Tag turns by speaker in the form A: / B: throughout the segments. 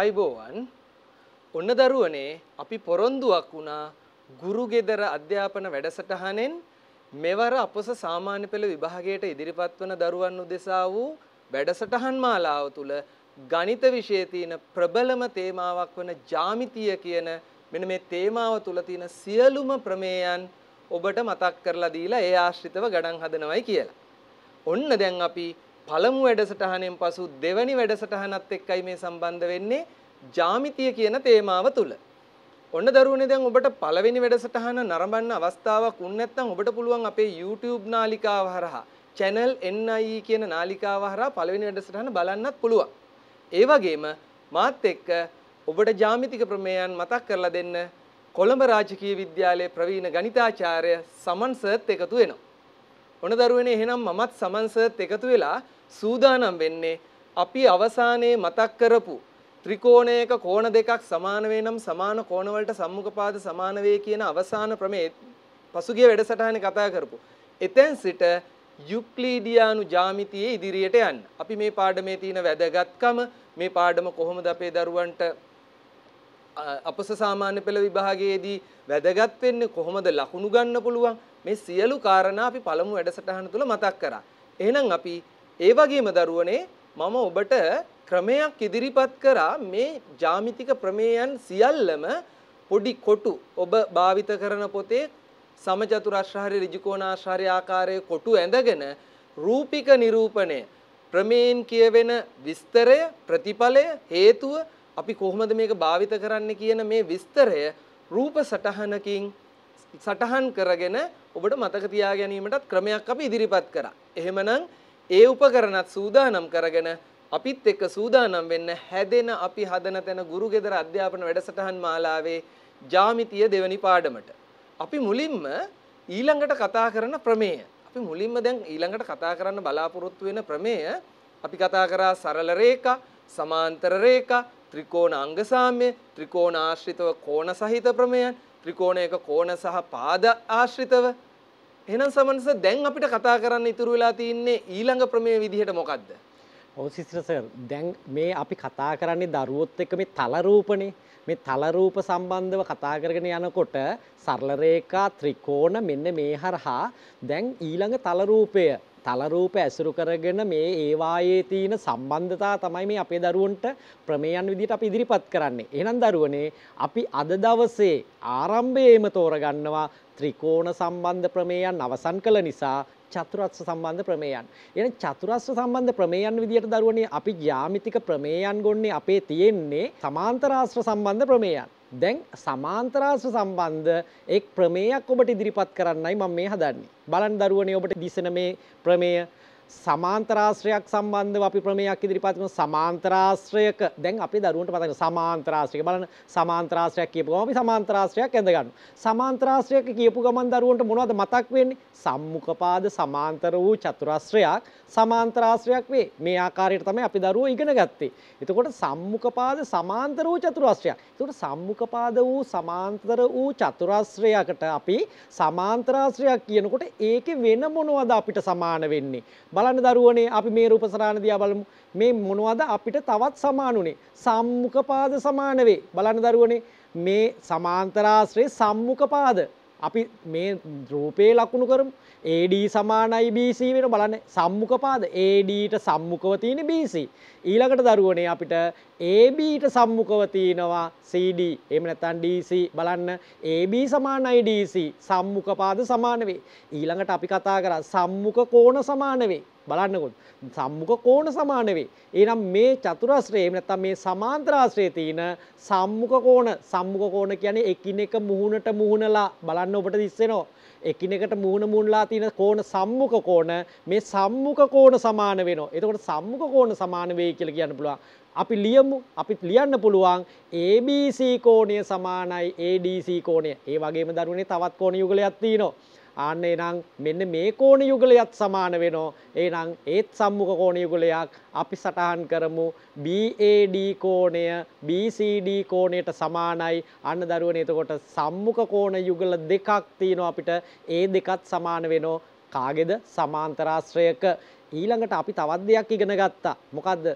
A: අයිබෝවන් ඔන්න දරුවනේ අපි පොරොන්දුවක් වුණා ගුරුගෙදර අධ්‍යාපන වැඩසටහනෙන් මෙවර අපොස සාමාන්‍ය පෙළ විභාගයට ඉදිරිපත් වන දරුවන් උදෙසා වූ වැඩසටහන් මාලාව තුළ ගණිත විෂයේ තියෙන ප්‍රබලම තේමාවක් වන ජාමිතිය කියන මෙන්න මේ තේමාව තුළ තියෙන සියලුම ප්‍රමේයන් ඔබට මතක් කරලා දීලා ඒ ආශ්‍රිතව ගණන් හදනවයි කියලා. ඔන්න දැන් අපි පළමු වැඩසටහනෙන් පසු දෙවැනි වැඩසටහනත් එක්කයි මේ සම්බන්ධ වෙන්නේ ජාමිතිය කියන තේමාව තුල. ඔන්න දරුවනේ දැන් ඔබට පළවෙනි වැඩසටහන නරඹන්න අවස්ථාවක් උන් නැත්නම් ඔබට පුළුවන් අපේ YouTube නාලිකාව හරහා channel NIE කියන නාලිකාව හරහා පළවෙනි වැඩසටහන බලන්නත් පුළුවන්. ඒ වගේම මාත් එක්ක ඔබට ජාමිතික ප්‍රමේයන් මතක් කරලා දෙන්න කොළඹ රාජකීය විද්‍යාලයේ ප්‍රවීණ ගණිතාචාර්ය සමන් සර්ත් එකතු වෙනවා. ඔන දරුවනේ එහෙනම් මමත් සමන්සත් එකතු වෙලා සූදානම් වෙන්නේ අපි අවසානයේ මතක් කරපු ත්‍රිකෝණයක කෝණ දෙකක් සමාන වේ නම් සමාන කෝණවලට සම්මුඛපාද සමාන වේ කියන අවසාන ප්‍රමේය පසුගිය වැඩසටහනේ කතා කරපු. එතෙන් සිට යුක්ලිඩියානු ජ්‍යාමිතියේ ඉදිරියට යන්න. අපි මේ පාඩමේ තියෙන වැදගත්කම මේ පාඩම කොහොමද අපේ දරුවන්ට අපස සාමාන්‍ය පෙළ විභාගයේදී වැදගත් වෙන්නේ කොහොමද ලකුණු ගන්න පුළුවන් මේ සියලු කාරණා අපි පළමු වැඩසටහන තුළ මතක් කරා. එහෙනම් අපි ඒ වගේම දරුවනේ මම ඔබට ක්‍රමයක් ඉදිරිපත් කරා මේ ජාමිතික ප්‍රමේයන් සියල්ලම පොඩි කොටු ඔබ භාවිත කරන පොතේ සමචතුරාශ්‍රාරය ඍජුකෝණාශ්‍රාරය ආකාරයේ කොටු ඇඳගෙන රූපික නිරූපණය ප්‍රමේයන් කියවෙන විස්තරය ප්‍රතිඵලය හේතුව අපි කොහොමද මේක භාවිත කරන්න කියන මේ විස්තරය රූප සටහනකින් සටහන් කරගෙන ඔබට මතක තියා ගැනීමටත් ක්‍රමයක් අපි ඉදිරිපත් කරා. එහෙමනම් ඒ උපකරණත් සූදානම් කරගෙන අපිත් එක්ක සූදානම් වෙන්න හැදෙන අපි හදන තැන ගුරු ගෙදර අධ්‍යාපන වැඩසටහන් මාලාවේ ජාමිතිය දෙවනි පාඩමට. අපි මුලින්ම ඊළඟට කතා කරන ප්‍රමේය. අපි මුලින්ම දැන් ඊළඟට කතා කරන්න බලාපොරොත්තු වෙන ප්‍රමේය අපි කතා කරා සරල රේඛා, සමාන්තර රේඛා, ත්‍රිකෝණ අංග සාම්‍ය, ත්‍රිකෝණ ආශ්‍රිතව කෝණ සහිත ප්‍රමේයන්, ත්‍රිකෝණයක කෝණ සහ පාද ආශ්‍රිතව එහෙනම් සමන්ස දැන් අපිට කතා කරන්න ඉතුරු වෙලා තියෙන්නේ ඊළඟ ප්‍රමේය විදිහට මොකද්ද?
B: ඔව් සිස්ටර් සර් දැන් මේ අපි කතා කරන්නේ දරුවොත් එක්ක මේ තල රූපනේ. මේ තල රූප සම්බන්ධව කතා කරගෙන යනකොට සරල රේඛා ත්‍රිකෝණ මෙන්න මේ හරහා දැන් ඊළඟ තල රූපය තලරූප ඇසුරු කරගෙන මේ ඒවායේ තියෙන සම්බන්ධතා තමයි මේ අපේ දරුවන්ට ප්‍රමේයන් විදිහට අපි ඉදිරිපත් කරන්නේ. එහෙනම් දරුවනේ අපි අද දවසේ ආරම්භයේම තෝරගන්නවා ත්‍රිකෝණ සම්බන්ධ ප්‍රමේයන් අවසන් කළ නිසා චතුරස්ව සම්බන්ධ ප්‍රමේයන්. එන චතුරස්ව සම්බන්ධ ප්‍රමේයන් විදිහට දරුවනේ අපි ජ්‍යාමිතික ප්‍රමේයන් ගොන්නේ අපේ තියෙන්නේ සමාන්තරාශ්‍ර සම්බන්ධ ප්‍රමේයන්. දැන් සමාන්තරාශ්‍ර සම්බන්ධ එක් ප්‍රමේයක් ඔබට ඉදිරිපත් කරන්නයි මම මේ හදන්නේ. බලන් දරුවනේ ඔබට දිසන මේ ප්‍රමේය සමාන්තරාශ්‍රයක් සම්බන්ධව අපි ප්‍රමේයක් ඉදිරිපත් කරන සමාන්තරාශ්‍රයක දැන් අපි දරුවන්ට මතක සමාන්තරාශ්‍රය බලන්න සමාන්තරාශ්‍රයක් කියපු ගමන් අපි සමාන්තරාශ්‍රයක් ඇඳ ගන්නවා සමාන්තරාශ්‍රයක කියපු ගමන් දරුවන්ට මොනවද මතක් වෙන්නේ සම්මුඛපාද සමාන්තර වූ චතුරාශ්‍රයක් සමාන්තරාශ්‍රයක් වේ මේ ආකාරයට තමයි අපි දරුවෝ ඉගෙන ගත්තේ එතකොට සම්මුඛපාද සමාන්තර වූ චතුරාශ්‍රයක් එතකොට සම්මුඛපාද වූ සමාන්තර වූ චතුරාශ්‍රයකට අපි සමාන්තරාශ්‍රයක් කියනකොට ඒකේ වෙන මොනවද අපිට සමාන වෙන්නේ බලන්න දරුවනේ අපි මේ රූපසරාණ දිහා බලමු. මේ මොනවද අපිට තවත් සමානුනේ? සම්මුඛ පාද සමාන වේ. බලන්න දරුවනේ මේ සමාන්තරාශ්‍රේ සම්මුඛ පාද. අපි මේ රූපේ ලකුණු කරමු. AD සමානයි BC වෙන බලන්න සම්මුඛ පාද ADට සම්මුඛව තියෙන BC ඊළඟට දරුවනේ අපිට ABට සම්මුඛව තියෙනවා CD එහෙම නැත්නම් DC බලන්න AB සමානයි DC සම්මුඛ පාද සමාන වේ ඊළඟට අපි කතා කරා සම්මුඛ කෝණ සමාන වේ බලන්නකොත් සම්මුඛ කෝණ සමාන වේ. එහෙනම් මේ චතුරස්‍රය එහෙම නැත්නම් මේ සමාන්තරාශ්‍රයේ තියෙන සම්මුඛ කෝණ සම්මුඛ කෝණ කියන්නේ එකිනෙක මුහුණට මුහුණලා බලන්න ඔබට දිස්සෙනවා. එකිනෙකට මූණ මුණලා තියෙන කෝණ සම්මුඛ කෝණ මේ සම්මුඛ කෝණ සමාන වෙනවා. එතකොට සම්මුඛ කෝණ සමාන වෙයි කියලා කියන්න පුළුවන්. අපි ලියමු. අපිත් ලියන්න පුළුවන් ABC කෝණය සමානයි ADC කෝණය. ඒ වගේම දරුවනේ තවත් කෝණ යුගලයක් තියෙනවා. ආන්න එනම් මෙන්න මේ කෝණ යුගලයත් සමාන වෙනවා. එහෙනම් ඒත් සම්මුඛ කෝණ යුගලයක් අපි සටහන් කරමු BAD කෝණය BCD කෝණයට සමානයි. අන්න දරුවනේ එතකොට සම්මුඛ කෝණ යුගල දෙකක් තියෙනවා අපිට. ඒ දෙකත් සමාන වෙනවා. කාගේද සමාන්තරාශ්‍රයක ඊළඟට අපි තවත් දෙයක් ඉගෙන ගත්තා. මොකද්ද?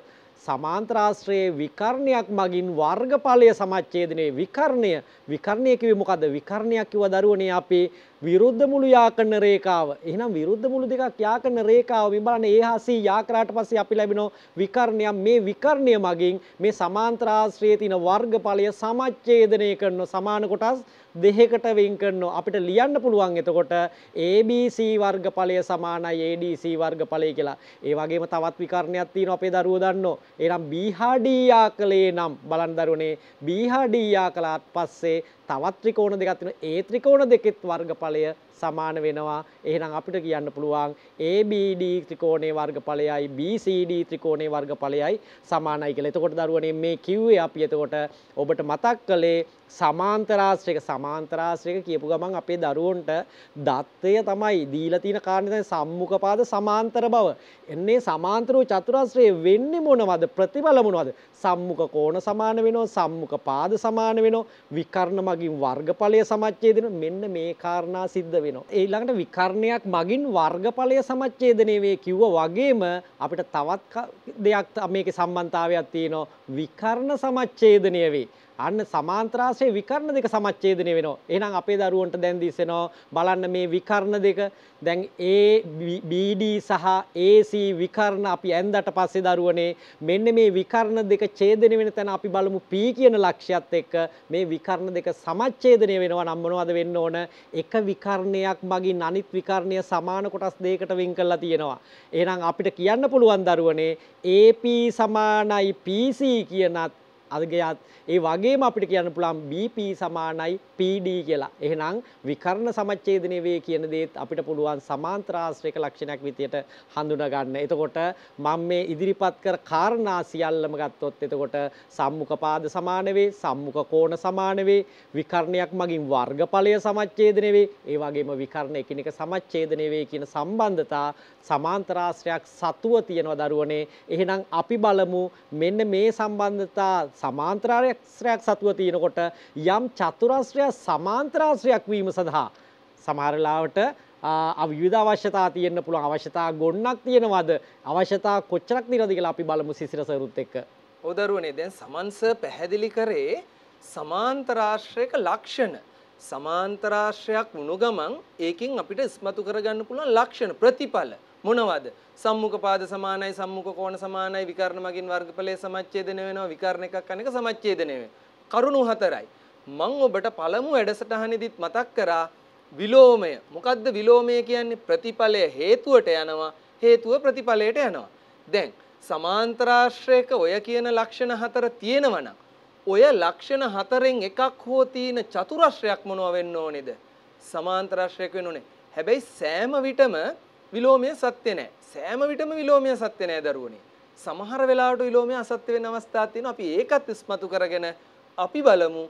B: සමාන්ත්‍රාශ්‍රයේ විකරණයක් මගින් වර්ගඵලය සමච්ඡේදනයේ විකරණය විකරණය කිව්වේ මොකද්ද විකරණයක් කිව්ව දරුවනේ අපේ විරුද්ධ මුළු යාකරන රේඛාව. එහෙනම් විරුද්ධ මුළු දෙකක් යාකරන රේඛාව මේ බලන්න A හා C යාකරාට පස්සේ අපි ලැබෙනවා විකරණය. මේ විකරණය මගින් මේ සමාන්ත්‍රාශ්‍රයේ තියෙන වර්ගඵලය සමච්ඡේදනය කරන සමාන කොටස් දෙහකට වෙන් කරනවා. අපිට ලියන්න පුළුවන් එතකොට ABC වර්ගඵලය සමානයි ADC වර්ගඵලය කියලා. ඒ වගේම තවත් විකරණයක් තියෙනවා අපේ දරුවෝ දන්නෝ. එහෙනම් B හා D ආකලයේ නම් බලන්න දරුවනේ B හා D ආකලාත් පස්සේ තවත් ත්‍රිකෝණ දෙකක් තියෙනවා. ඒ ත්‍රිකෝණ දෙකෙත් වර්ගඵලය සමාන වෙනවා. එහෙනම් අපිට කියන්න පුළුවන් ABD ත්‍රිකෝණයේ වර්ගඵලයයි BCD ත්‍රිකෝණයේ වර්ගඵලයයි සමානයි කියලා. එතකොට දරුවනේ මේ කිව්වේ අපි එතකොට ඔබට මතක් කළේ සමාන්තරාශ්‍රයක සමාන්තරාශ්‍රයක කියපු ගමන් අපේ දරුවන්ට දත්තය තමයි දීලා තියෙන කාරණේ තමයි සම්මුඛපාද සමාන්තර බව. එන්නේ සමාන්තර වූ චතුරාශ්‍රය වෙන්නේ මොනවද? ප්‍රතිඵල මොනවද? සම්මුඛ කෝණ සමාන වෙනවා, සම්මුඛ පාද සමාන වෙනවා, විකර්ණ මගින් වර්ගඵලය සමච්ඡේදන මෙන්න මේ කාරණා සිද්ධ වෙනවා. වෙනවා. ඊළඟට විකරණයක් මගින් වර්ගඵලය සමච්ඡේදනය වේ කිව්ව වගේම අපිට තවත් දෙයක් මේකේ සම්බන්ධතාවයක් තියෙනවා. විකර්ණ සමච්ඡේදනය වේ. අන්න සමාන්ත්‍රාසයේ විකර්ණ දෙක සමච්ඡේදනය වෙනවා. එහෙනම් අපේ දරුවන්ට දැන් දිස්සෙනවා බලන්න මේ විකර්ණ දෙක. දැන් A BD සහ AC විකර්ණ අපි ඇඳට පස්සේ දරුවනේ මෙන්න මේ විකර්ණ දෙක ඡේදනය වෙන තැන අපි බලමු P කියන ලක්ෂ්‍යයත් එක්ක මේ විකර්ණ දෙක සමච්ඡේදනය වෙනවා නම් මොනවද වෙන්න ඕන? එක විකර්ණයක් මගින් අනිත් විකර්ණය සමාන කොටස් දෙකකට වෙන් කරලා තියෙනවා. එහෙනම් අපිට කියන්න පුළුවන් දරුවනේ AP සමානයි PC ี้เกียรหนัก අදගයත් ඒ වගේම අපිට කියන්න පුළුවන් BP සමානයි PD කියලා. එහෙනම් විකර්ණ සමච්ඡේදනයේ වේ කියන දේත් අපිට පුළුවන් සමාන්තරාශ්‍රයක ලක්ෂණයක් විදියට හඳුනා ගන්න. එතකොට මම මේ ඉදිරිපත් කර කාරණා සියල්ලම ගත්තොත් එතකොට සම්මුඛ පාද සමාන වේ, සම්මුඛ කෝණ සමාන වේ, විකර්ණයක් මගින් වර්ගඵලය සමච්ඡේදනය වේ. ඒ වගේම විකර්ණ එකිනෙක සමච්ඡේදනය වේ කියන සම්බන්ධතා සමාන්තරාශ්‍රයක් සතුව තියෙනවා දරුවනේ. එහෙනම් අපි බලමු මෙන්න මේ සම්බන්ධතා සමාන්තරාශ්‍රයක් සතුව තියෙනකොට යම් චතුරාශ්‍රය සමාන්තරාශ්‍රයක් වීම සඳහා සමහරලාවට විධ අවශ්‍යතා තියන්න පුළුව අවශ්‍යතා ගොන්නක් තියෙනවද අවශ්‍යතා කොච්චරක් නිරදි කියලා අපි බලමු සිසිරසරුත් එක්ක.
A: ඔදරුවනේ දැන් සමන්ස පැහැදිලි කරේ සමාන්තරාශ්‍රයක ලක්ෂණ සමාන්තරාශ්‍රයක් වුණු ගමන් ඒකින් අපිට ඉස්මතු කරගන්න පුළුවන් ලක්ෂණ ප්‍රතිඵල. මොනවද? සම්මුඛ පාද සමානයි සම්මුඛ කෝණ සමානයි විකර්ණ මගින් වර්ගඵලයේ සමච්ඡේදනය වෙනවා විකර්ණ එකක් අනෙක සමච්ඡේදනය වෙනවා. කරුණු හතරයි. මම ඔබට පළමු වැඩසටහනේදීත් මතක් කරා විලෝමය. මොකද්ද විලෝමය කියන්නේ? ප්‍රතිඵලය හේතුවට යනවා හේතුව ප්‍රතිඵලයට යනවා. දැන් සමාන්තරාශ්‍රයක ඔය කියන ලක්ෂණ හතර තියෙනවනම් ඔය ලක්ෂණ හතරෙන් එකක් හෝ තියෙන චතුරස්‍රයක් මොනව වෙන්න ඕනේද? සමාන්තරාශ්‍රයක වෙන්න ඕනේ. හැබැයි සෑම විටම විලෝමය සත්‍ය නැහැ. සෑම විටම විලෝමය සත්‍ය නැහැ දරුවනේ. සමහර වෙලාවට විලෝමය අසත්‍ය වෙන අවස්ථා තියෙනවා. අපි ඒකත් ඉස්මතු කරගෙන අපි බලමු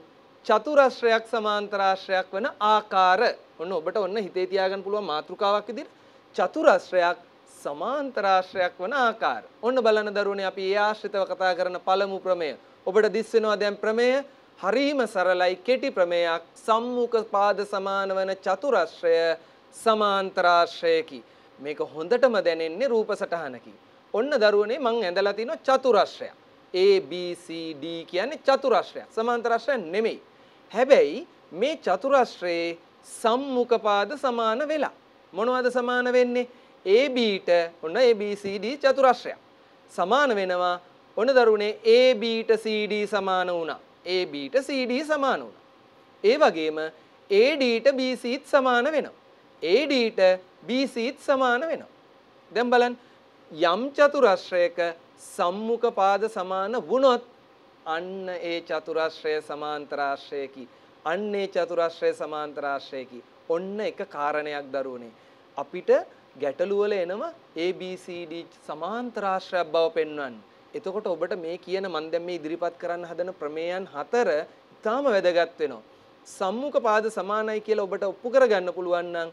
A: චතුරස්‍රයක් සමාන්තරාශ්‍රයක් වෙන ආකාර. ඔන්න ඔබට ඔන්න හිතේ තියාගන්න පුළුවන් මාතෘකාවක් විදිහට චතුරස්‍රයක් සමාන්තරාශ්‍රයක් වන ආකාර. ඔන්න බලන දරුවනේ අපි ඒ ආශ්‍රිතව කතා කරන පළමු ප්‍රමේය. ඔබට දිස් වෙනවා දැන් ප්‍රමේය හරීම සරලයි කෙටි ප්‍රමේයක් සම්මුඛ පාද සමාන වන චතුරස්‍රය සමාන්තරාශ්‍රයකි. මේක හොඳටම දැනෙන්නේ රූප සටහනකින්. ඔන්න දරුවනේ මං ඇඳලා තිනෝ චතුරස්‍රයක්. A B C D කියන්නේ චතුරස්‍රයක්. සමාන්තර අස්‍රයක් නෙමෙයි. හැබැයි මේ චතුරස්‍රයේ සම්මුඛපාද සමාන වෙලා. මොනවද සමාන වෙන්නේ? ABට ඔන්න ABCD චතුරස්‍රයක්. සමාන වෙනවා ඔන්න දරුවනේ ABට CD සමාන වුණා. ABට CD සමාන වුණා. ඒ වගේම ADට BCත් සමාන වෙනවා. ADට BCත් සමාන වෙනවා. දැන් බලන්න යම් චතුරස්‍රයක සම්මුඛ පාද සමාන වුණොත් අන්න ඒ චතුරස්‍රය සමාන්තරාශ්‍රයකි. අන්න ඒ චතුරස්‍රය සමාන්තරාශ්‍රයකි. ඔන්න එක කාරණයක් දරුවනේ. අපිට ගැටලුව වල එනම ABCD සමාන්තරාශ්‍රයක් බව පෙන්වන්නේ. එතකොට ඔබට මේ කියන මන් දැන් මේ ඉදිරිපත් කරන්න හදන ප්‍රමේයන් හතර ඊටාම වැදගත් වෙනවා. සම්මුඛ පාද සමානයි කියලා ඔබට ඔප්පු කරගන්න පුළුවන් නම්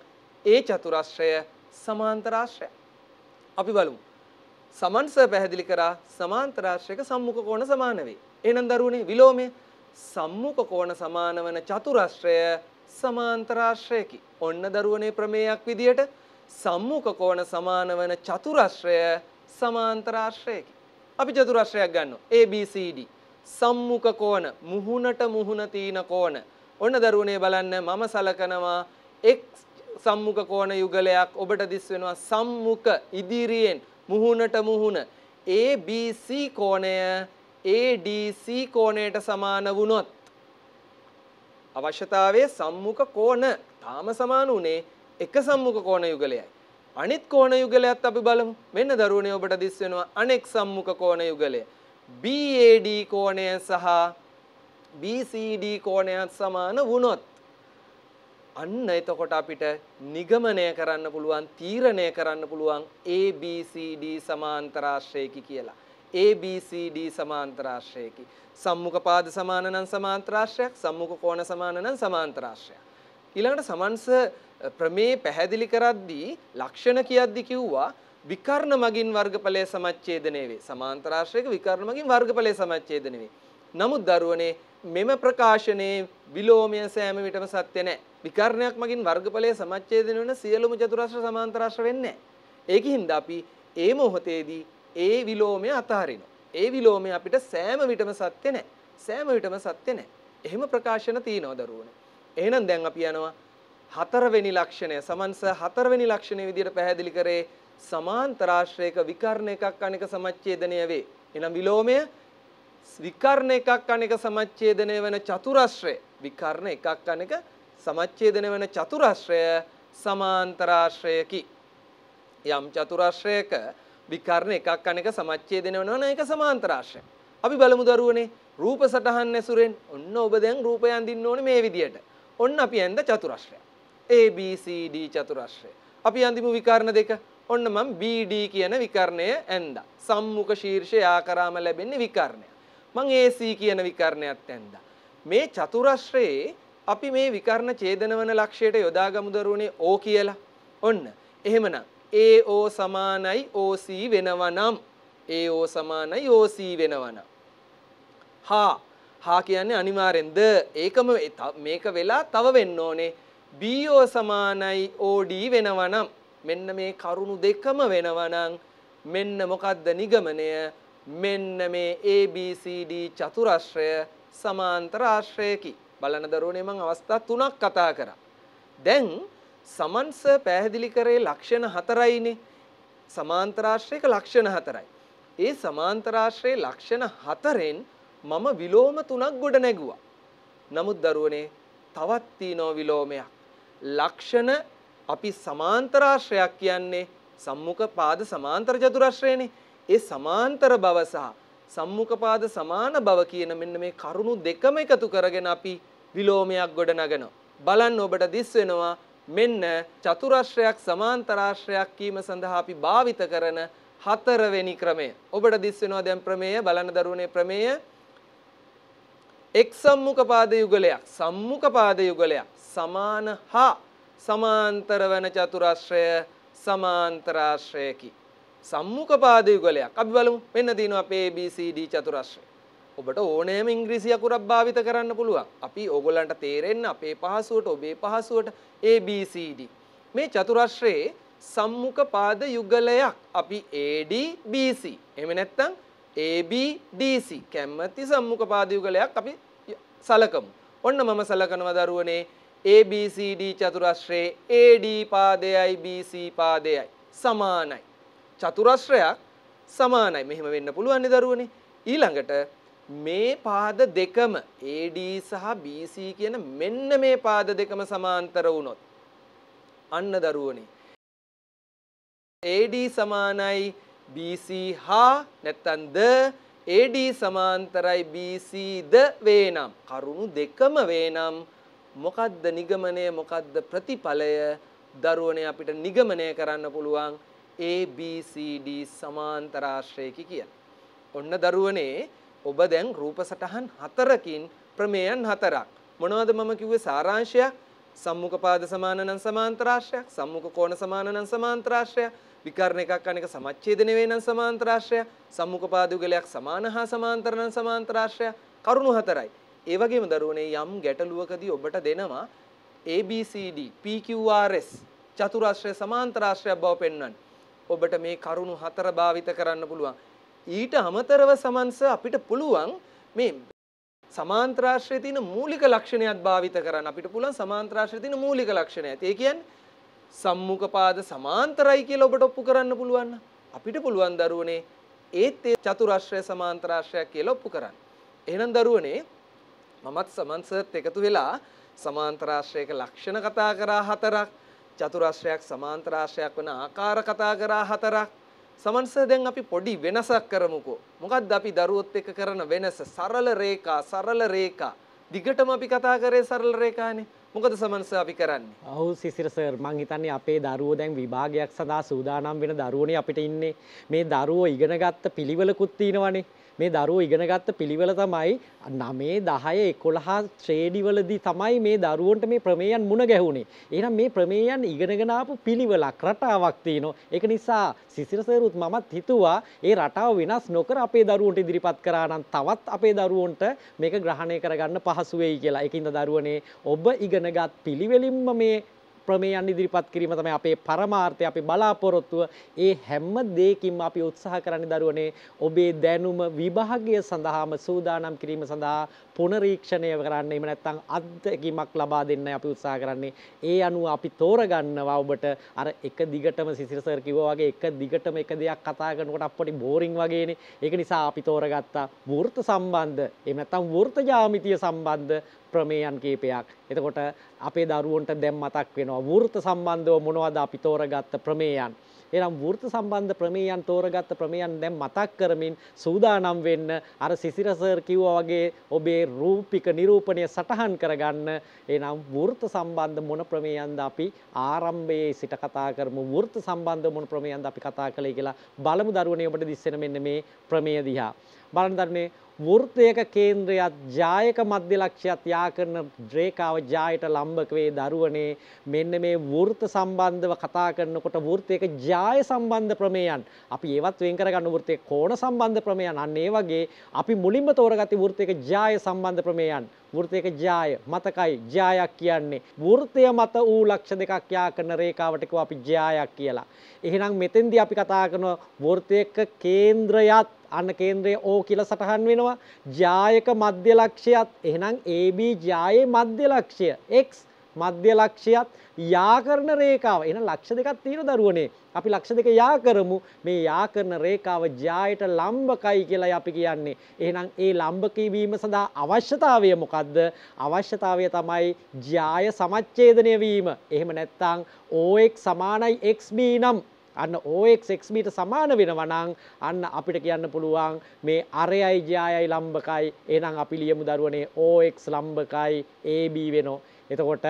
A: ඒ චතුරස්‍රය සමාන්තරාශ්‍රය. අපි බලමු. සමන්ස පැහැදිලි කරා සමාන්තරාශ්‍රයක සම්මුඛ කෝණ සමාන වේ. එහෙනම් දරුවනේ විලෝමය සම්මුඛ කෝණ සමාන වන චතුරස්‍රය සමාන්තරාශ්‍රයකි. ඔන්න දරුවනේ ප්‍රමේයක් විදියට සම්මුඛ කෝණ සමාන වන චතුරස්‍රය සමාන්තරාශ්‍රයකි. අපි චතුරස්‍රයක් ගන්නවා. ABCD සම්මුඛ කෝණ මුහුණට මුහුණ තියෙන කෝණ. ඔන්න දරුවනේ බලන්න මම සලකනවා x සම්මුඛ කෝණ යුගලයක් ඔබට දිස් වෙනවා සම්මුඛ ඉදිරියෙන් මුහුණට මුහුණ ABC කෝණය ADC කෝණයට සමාන වුණොත් අවශ්‍යතාවයේ සම්මුඛ කෝණ තාම සමාන උනේ එක සම්මුඛ කෝණ යුගලයයි. අනිත් කෝණ යුගලයත් අපි බලමු. මෙන්න දරුවනේ ඔබට දිස් වෙනවා අනෙක් සම්මුඛ කෝණ යුගලය. BAD කෝණය සහ BCD කෝණයත් සමාන වුණොත් අන්න එතකොට අපිට නිගමනය කරන්න පුළුවන් තීරණය කරන්න පුළුවන් ABCD සමාන්තරාශ්‍රයකි කියලා. ABCD සමාන්තරාශ්‍රයකි. සම්මුඛ පාද සමාන නම් සමාන්තරාශ්‍රයක්, සම්මුඛ කෝණ සමාන නම් සමාන්තරාශ්‍රයක්. ඊළඟට සමන්ස ප්‍රමේය පැහැදිලි කරද්දී ලක්ෂණ කියද්දි කිව්වා විකර්ණ මගින් වර්ගඵලයේ සමච්ඡේදනය වේ. සමාන්තරාශ්‍රයක විකර්ණ මගින් වර්ගඵලයේ සමච්ඡේදනය වේ. නමුත් දරුවනේ මෙම ප්‍රකාශනයේ විලෝමය සෑම විටම සත්‍ය නැහැ. විකරණයක් මගින් වර්ගඵලය සමච්ඡේදනය වෙන සියලුම චතුරස්‍ර සමාන්තර රාශිය වෙන්නේ නැහැ. ඒකින්ද අපි ඒ මොහොතේදී ඒ විලෝමය අතහරිනවා. ඒ විලෝමය අපිට සෑම විටම සත්‍ය නැහැ. සෑම විටම සත්‍ය නැහැ. එහෙම ප්‍රකාශන තියනවා දරුවනේ. එහෙනම් දැන් අපි යනවා හතරවෙනි ලක්ෂණය සමන්ස හතරවෙනි ලක්ෂණය විදිහට පැහැදිලි කරේ සමාන්තරාශ්‍රයක විකරණ එකක් අනික සමච්ඡේදනය වේ. එහෙනම් විලෝමය විකර්ණ එකක් අනෙක සමච්ඡේදනය වෙන චතුරස්‍රය විකර්ණ එකක් අනෙක සමච්ඡේදනය වෙන චතුරස්‍රය සමාන්තරාශ්‍රයකි යම් චතුරස්‍රයක විකර්ණ එකක් අනෙක සමච්ඡේදනය වෙනවා ඒක සමාන්තරාශ්‍රය අපි බලමු දරුවනේ රූප සටහන් ඇසුරෙන් ඔන්න ඔබ දැන් රූපය අඳින්න ඕනේ මේ විදියට ඔන්න අපි ඇඳ චතුරස්‍රය A B C D චතුරස්‍රය අපි අඳිමු විකර්ණ දෙක ඔන්න මම BD කියන විකර්ණය ඇඳා සම්මුඛ ශීර්ෂය ආකාරාම ලැබෙන්නේ විකර්ණය මං AC කියන විකරණයත් ඇන්දා. මේ චතුරස්‍රයේ අපි මේ විකරණ ඡේදනවන ලක්ෂයට යොදාගමු දරුවනේ O කියලා. ඔන්න. එහෙමනම් AO සමානයි OC වෙනවනම් AO සමානයි OC වෙනවනම්. හා හා කියන්නේ අනිවාර්යෙන් ද ඒකම මේක වෙලා තව වෙන්න ඕනේ. BO සමානයි OD වෙනවනම් මෙන්න මේ කරුණු දෙකම වෙනවනම් මෙන්න මොකද්ද නිගමනය මෙන්න මේ ABCD චතුරස්‍රය සමාන්තර ආශ්‍රයකි. බලන දරුවනේ මම අවස්ථා තුනක් කතා කරා. දැන් සමන්ස පැහැදිලි කරේ ලක්ෂණ හතරයිනේ. සමාන්තර ආශ්‍රයක ලක්ෂණ හතරයි. ඒ සමාන්තර ආශ්‍රයේ ලක්ෂණ හතරෙන් මම විලෝම තුනක් ගොඩ නැගුවා. නමුත් දරුවනේ තවත් තියෙනවා විලෝමයක්. ලක්ෂණ අපි සමාන්තර ආශ්‍රයක් කියන්නේ සම්මුඛ පාද සමාන්තර චතුරස්‍රයනේ. ඒ සමාන්තර බව සහ සම්මුඛපාද සමාන බව කියන මෙන්න මේ කරුණු දෙකම එකතු කරගෙන අපි විලෝමයක් ගොඩනගනවා. බලන්න ඔබට දිස් වෙනවා මෙන්න චතුරාශ්‍රයක් සමාන්තරාශ්‍රයක් කීම සඳහා අපි භාවිත කරන හතරවෙනි ක්‍රමය. ඔබට දිස් වෙනවා දැන් ප්‍රමේය බලන්න දරුවනේ ප්‍රමේය එක් සම්මුඛපාද යුගලයක් සම්මුඛපාද යුගලයක් සමාන හා සමාන්තර වන චතුරාශ්‍රය සමාන්තරාශ්‍රයකි. සම්මුඛපාද යුගලයක්. අපි බලමු. මෙන්න තියෙනවා අපේ ABCD චතුරස්‍රය. ඔබට ඕනෑම ඉංග්‍රීසි අකුරක් භාවිත කරන්න පුළුවන්. අපි ඕගොල්ලන්ට තේරෙන්න අපේ පහසුවට ඔබේ පහසුවට ABCD. මේ චතුරස්‍රයේ සම්මුඛ පාද යුගලයක් අපි ADBC. එහෙම නැත්නම් ABDC කැමැති සම්මුඛ පාද යුගලයක් අපි සලකමු. ඔන්න මම සලකනවා දරුවනේ ABCD චතුරස්‍රයේ AD පාදයයි BC පාදයයි සමානයි. චතුරස්‍රයක් සමානයි. මෙහෙම වෙන්න පුළුවන් දරුවනේ. ඊළඟට මේ පාද දෙකම AD සහ BC කියන මෙන්න මේ පාද දෙකම සමාන්තර වුණොත් අන්න දරුවනේ. AD සමානයි BC හා නැත්තම් ද AD සමාන්තරයි BC ද වේනම් කරුණු දෙකම වේනම් මොකද්ද නිගමනය මොකද්ද ප්‍රතිඵලය දරුවනේ අපිට නිගමනය කරන්න පුළුවන් ABCD සමාන්තරාශ්‍රයකි කියන. ඔන්න දරුවනේ ඔබ දැන් රූප සටහන් හතරකින් ප්‍රමේයන් හතරක්. මොනවද මම කිව්වේ සාරාංශයක්? සම්මුඛ පාද සමාන නම් සමාන්තරාශ්‍රයක්, සම්මුඛ කෝණ සමාන නම් සමාන්තරාශ්‍රයක්, විකර්ණ එකක් අනෙක සමච්ඡේදන වේ නම් සමාන්තරාශ්‍රයක්, සම්මුඛ පාදුගලයක් සමාන හා සමාන්තර නම් සමාන්තරාශ්‍රයක්, කරුණු හතරයි. ඒ වගේම දරුවනේ යම් ගැටලුවකදී ඔබට දෙනවා ABCD PQRS චතුරාශ්‍රය සමාන්තරාශ්‍රයක් බව පෙන්වන්නේ. ඔබට මේ කරුණු හතර භාවිත කරන්න පුළුවන්. ඊට අමතරව සමන්ස අපිට පුළුවන් මේ සමාන්ත්‍රාශ්‍රයේ තියෙන මූලික ලක්ෂණයක් භාවිත කරන්න අපිට පුළුවන් සමාන්ත්‍රාශ්‍රයේ තියෙන මූලික ලක්ෂණය. ඒ කියන්නේ සම්මුඛ පාද සමාන්තරයි කියලා ඔබට ඔප්පු කරන්න පුළුවන්. අපිට පුළුවන් දරුවනේ ඒත් ඒ චතුරාශ්‍රය සමාන්තරාශ්‍රයක් කියලා ඔප්පු කරන්න. එහෙනම් දරුවනේ මමත් සමන්සර්ත් එකතු වෙලා සමාන්තරාශ්‍රයක ලක්ෂණ කතා කරා හතරක් චතුරාශ්‍රයක් සමාන්තරාශ්‍රයක් වන ආකාර කතා කරා හතරක් සමන්ස දැන් අපි පොඩි වෙනසක් කරමුකෝ මොකද්ද අපි දරුවොත් එක්ක කරන වෙනස සරල රේඛා සරල රේඛා දිගටම අපි කතා කරේ සරල රේඛානේ මොකද සමන්ස අපි කරන්නේ
B: ඔව් සිසිර සර් මං හිතන්නේ අපේ දරුවෝ දැන් විභාගයක් සඳහා සූදානම් වෙන දරුවෝනේ අපිට ඉන්නේ මේ දරුවෝ ඉගෙන ගත්ත පිළිවෙලකුත් තියෙනවනේ මේ දරුවෝ ඉගෙනගත්ත පිළිවෙල තමයි නමේ දහය එකොළහා ශ්‍රේඩිවලදී තමයි මේ දරුවන්ට මේ ප්‍රමේයන් මුණ ගැහුණේ. එහෙනම් මේ ප්‍රමේයන් ඉගෙනගෙනාපු පිළිවෙලක් රටාවක් තියෙනවා. ඒක නිසා සිසිරසේරුත් මමත් හිතුවා ඒ රටාව වෙනස් නොකර අපේ දරුවන්ට ඉදිරිපත් කරා නම් තවත් අපේ දරුවන්ට මේක ග්‍රහණය කරගන්න පහසු වෙයි කියලා. ඒකින්ද දරුවනේ ඔබ ඉගෙනගත් පිළිවෙලින්ම මේ ක්‍රමයන් ඉදිරිපත් කිරීම තමයි අපේ පරමාර්ථය අපේ බලාපොරොත්තුව ඒ හැම දෙයකින්ම අපි උත්සාහ කරන්නේ දරුවනේ ඔබේ දැනුම විභාගය සඳහාම සූදානම් කිරීම සඳහා පුනරීක්ෂණය කරන්න එහෙම නැත්නම් අත්දැකීමක් ලබා දෙන්න අපි උත්සාහ කරන්නේ ඒ අනුව අපි තෝරගන්නවා ඔබට අර එක දිගටම සිසිර සර් කිව්වා වගේ එක දිගටම එක දෙයක් කතා කරනකොට අපොඩි බෝරින් වගේනේ ඒක නිසා අපි තෝරගත්තා වෘත්ත සම්බන්ධ එහෙම නැත්නම් වෘත්ත ජාමිතිය සම්බන්ධ ප්‍රමේයන් කීපයක්. එතකොට අපේ දරුවන්ට දැන් මතක් වෙනවා වෘත සම්බන්ධව මොනවද අපි තෝරගත්ත ප්‍රමේයන්. එනම් වෘත සම්බන්ධ ප්‍රමේයන් තෝරගත්ත ප්‍රමේයන් දැන් මතක් කරමින් සූදානම් වෙන්න අර සිසිර සර් කිව්වා වගේ ඔබේ රූපික නිරූපණය සටහන් කරගන්න. එනම් වෘත සම්බන්ධ මොන ප්‍රමේයන්ද අපි ආරම්භයේ සිට කතා කරමු. වෘත සම්බන්ධ මොන ප්‍රමේයන්ද අපි කතා කළේ කියලා බලමු දරුවනේ ඔබට දිස්සෙන මෙන්න මේ ප්‍රමේය දිහා. බලන්දරන්නේ වෘත්තයක කේන්ද්‍රයත් ජායක මධ්‍ය ලක්ෂයත් යා කරන රේඛාව ජායට ලම්බක වේ දරුවනේ මෙන්න මේ වෘත්ත සම්බන්ධව කතා කරනකොට වෘත්තයක ජාය සම්බන්ධ ප්‍රමේයන් අපි ඒවත් වෙන් කරගන්න වෘත්තයේ කෝණ සම්බන්ධ ප්‍රමේයන් අන්න ඒ වගේ අපි මුලින්ම තෝරගත්තේ වෘත්තයක ජාය සම්බන්ධ ප්‍රමේයන් වෘත්තයක ජාය මතකයි ජායක් කියන්නේ වෘත්තය මත ඌ ලක්ෂ දෙකක් යා කරන රේඛාවට අපි ජායක් කියලා එහෙනම් මෙතෙන්දී අපි කතා කරන වෘත්තයක කේන්ද්‍රයත් අන්න කේන්ද්‍රයේ O කියලා සටහන් වෙනවා. ජායක මධ්‍ය ලක්ෂයත් එහෙනම් AB ජායේ මධ්‍ය ලක්ෂය x මධ්‍ය ලක්ෂයත් යා කරන රේඛාව. එහෙනම් ලක්ෂ දෙකක් තියෙන දරුවනේ. අපි ලක්ෂ දෙක යා කරමු. මේ යා කරන රේඛාව ජායට ලම්බකයි කියලායි අපි කියන්නේ. එහෙනම් ඒ ලම්බකී වීම සඳහා අවශ්‍යතාවය මොකද්ද? අවශ්‍යතාවය තමයි ජාය සමච්ඡේදනය වීම. එහෙම නැත්නම් OX සමානයි XB නම් අන්න OXXBට සමාන වෙනවනං අන්න අපිට කියන්න පුළුවන් මේ අරයයි ජායයි ලම්බකයි එනම් අපි ලියමු දරුවනේ OX ලම්බකයි AB වෙනෝ. එතකොට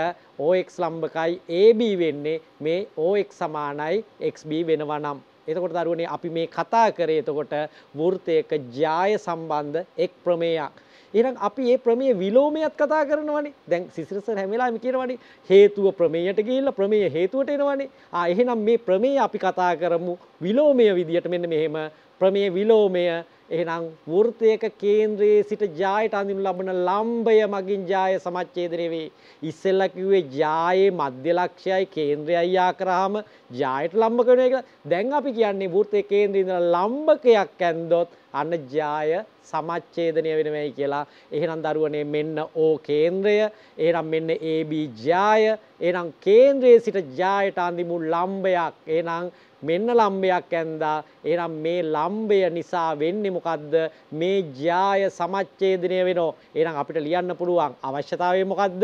B: OX ලම්බකයි AB වෙන්නේ මේ OX සමානයි XB වෙනවනම්. එතකොට දරුවනේ අපි මේ කතා කරේ එතකොට වෘතයක ජාය සම්බන්ධ එක් ප්‍රමේයක්. එහෙනම් අපි මේ ප්‍රමේය විලෝමයක් කතා කරනවානේ. දැන් සිසිර සර් හැම වෙලාවෙම කියනවානේ හේතුව ප්‍රමේයට ගිහිල්ලා ප්‍රමේය හේතුවට එනවානේ. ආ එහෙනම් මේ ප්‍රමේය අපි කතා කරමු විලෝමය විදියට මෙන්න මෙහෙම ප්‍රමේය විලෝමය එහෙනම් වෘත්තයක කේන්ද්‍රයේ සිට ජායට අඳිනු ලබන ලම්බය මගින් ජාය සමච්ඡේදනය වේ. ඉස්සෙල්ලා කිව්වේ ජායේ මධ්‍ය ලක්ෂයයි කේන්ද්‍රයයි ආකරාම ජායට ලම්බක වෙනවා කියලා. දැන් අපි කියන්නේ වෘත්තයේ කේන්ද්‍රයේ ඉඳලා ලම්බකයක් ඇන්දොත් අන්න ජාය සමච්ඡේදනය වෙනවයි කියලා. එහෙනම් දරුවනේ මෙන්න O කේන්ද්‍රය, එහෙනම් මෙන්න AB ජාය, එහෙනම් කේන්ද්‍රයේ සිට ජායට අඳිමු ලම්බයක්. එහෙනම් මෙන්න ලම්බයක් ඇන්දා එහෙනම් මේ ලම්බය නිසා වෙන්නේ මොකද්ද මේ ජ්‍යාය සමච්ඡේදනය වෙනෝ එහෙනම් අපිට ලියන්න පුළුවන් අවශ්‍යතාවය මොකද්ද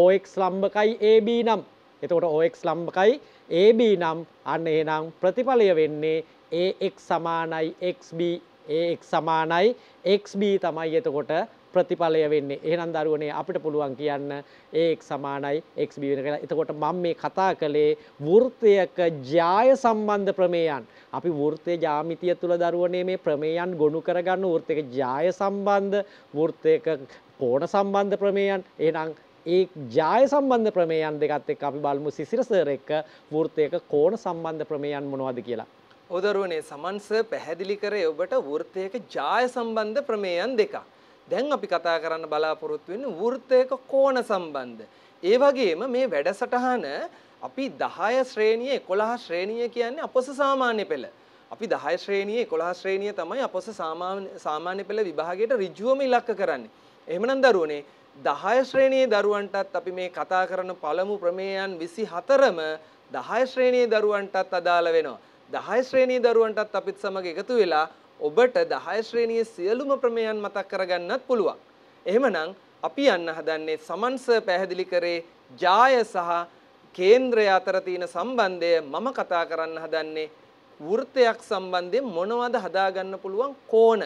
B: OX ලම්බකයි AB නම් එතකොට OX ලම්බකයි AB නම් අන්න එහෙනම් ප්‍රතිඵලය වෙන්නේ AX සමානයි XB AX සමානයි XB තමයි එතකොට ප්‍රතිඵලය වෙන්නේ. එහෙනම් දරුවනේ අපිට පුළුවන් කියන්න AX සමානයි XB වෙන කියලා. එතකොට මම මේ කතා කළේ වෘත්තයක ජාය සම්බන්ධ ප්‍රමේයන්. අපි වෘත්තයේ ජ්‍යාමිතිය තුල දරුවනේ මේ ප්‍රමේයන් ගොනු කරගන්න වෘත්තයක ජාය සම්බන්ධ වෘත්තයක කෝණ සම්බන්ධ ප්‍රමේයන්. එහෙනම් ඒ ජාය සම්බන්ධ ප්‍රමේයන් දෙකත් එක්ක අපි බලමු සිසිර සර් එක්ක වෘත්තයක කෝණ සම්බන්ධ ප්‍රමේයන් මොනවද කියලා.
A: ඔදරුවනේ සමන්ස පැහැදිලි කරේ ඔබට වෘත්තයක ජාය සම්බන්ධ ප්‍රමේයන් දෙකක්. දැන් අපි කතා කරන්න බලාපොරොත්තු වෙන්නේ වෘත්තයක කෝණ සම්බන්ධ. ඒ වගේම මේ වැඩසටහන අපි 10 ශ්‍රේණිය 11 ශ්‍රේණිය කියන්නේ අපොස සාමාන්‍ය පෙළ. අපි 10 ශ්‍රේණිය 11 ශ්‍රේණිය තමයි අපොස සාමාන්‍ය පෙළ විභාගයට ඍජුවම ඉලක්ක කරන්නේ. එහෙමනම් දරුවනේ 10 ශ්‍රේණියේ දරුවන්ටත් අපි මේ කතා කරන පළමු ප්‍රමේයන් 24ම 10 ශ්‍රේණියේ දරුවන්ටත් අදාළ වෙනවා. 10 ශ්‍රේණියේ දරුවන්ටත් අපිත් සමග එකතු වෙලා ඔබට 10 ශ්‍රේණියේ සියලුම ප්‍රමේයන් මතක් කරගන්නත් පුළුවන්. එහෙමනම් අපි යන්න හදන්නේ සමන්ස පැහැදිලි කරේ ජාය සහ කේන්ද්‍රය අතර තියෙන සම්බන්ධය මම කතා කරන්න හදන්නේ වෘත්තයක් සම්බන්ධයෙන් මොනවද හදාගන්න පුළුවන් කෝණ.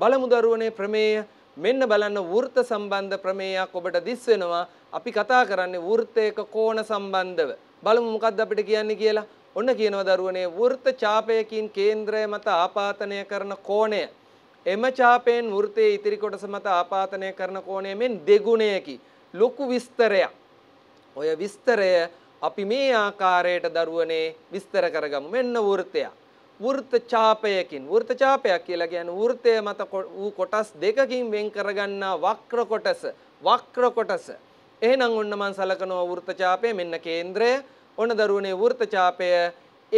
A: බලමු දරුවනේ ප්‍රමේය මෙන්න බලන්න වෘත්ත සම්බන්ධ ප්‍රමේයක් ඔබට දිස් වෙනවා. අපි කතා කරන්නේ වෘත්තයක කෝණ සම්බන්ධව. බලමු මොකද්ද අපිට කියන්නේ කියලා. ඔන්න කියනවා දරුවනේ වෘත්ත ඡාපයකින් කේන්ද්‍රය මත ආපාතනය කරන කෝණය එම ඡාපයෙන් වෘතයේ ඉතිරි කොටස මත ආපාතනය කරන කෝණය මෙන් දෙගුණයකි. ලොකු විස්තරයක්. ඔය විස්තරය අපි මේ ආකාරයට දරුවනේ විස්තර කරගමු. මෙන්න වෘතය. වෘත ඡාපයකින් වෘත ඡාපයක් කියලා කියන්නේ වෘතය මත වූ කොටස් දෙකකින් වෙන් කරගන්නා වක්‍ර කොටස. වක්‍ර කොටස. එහෙනම් ඔන්න මං සලකනවා වෘත ඡාපය මෙන්න කේන්ද්‍රය ඔන්න දරුවනේ වෘත්තචාපය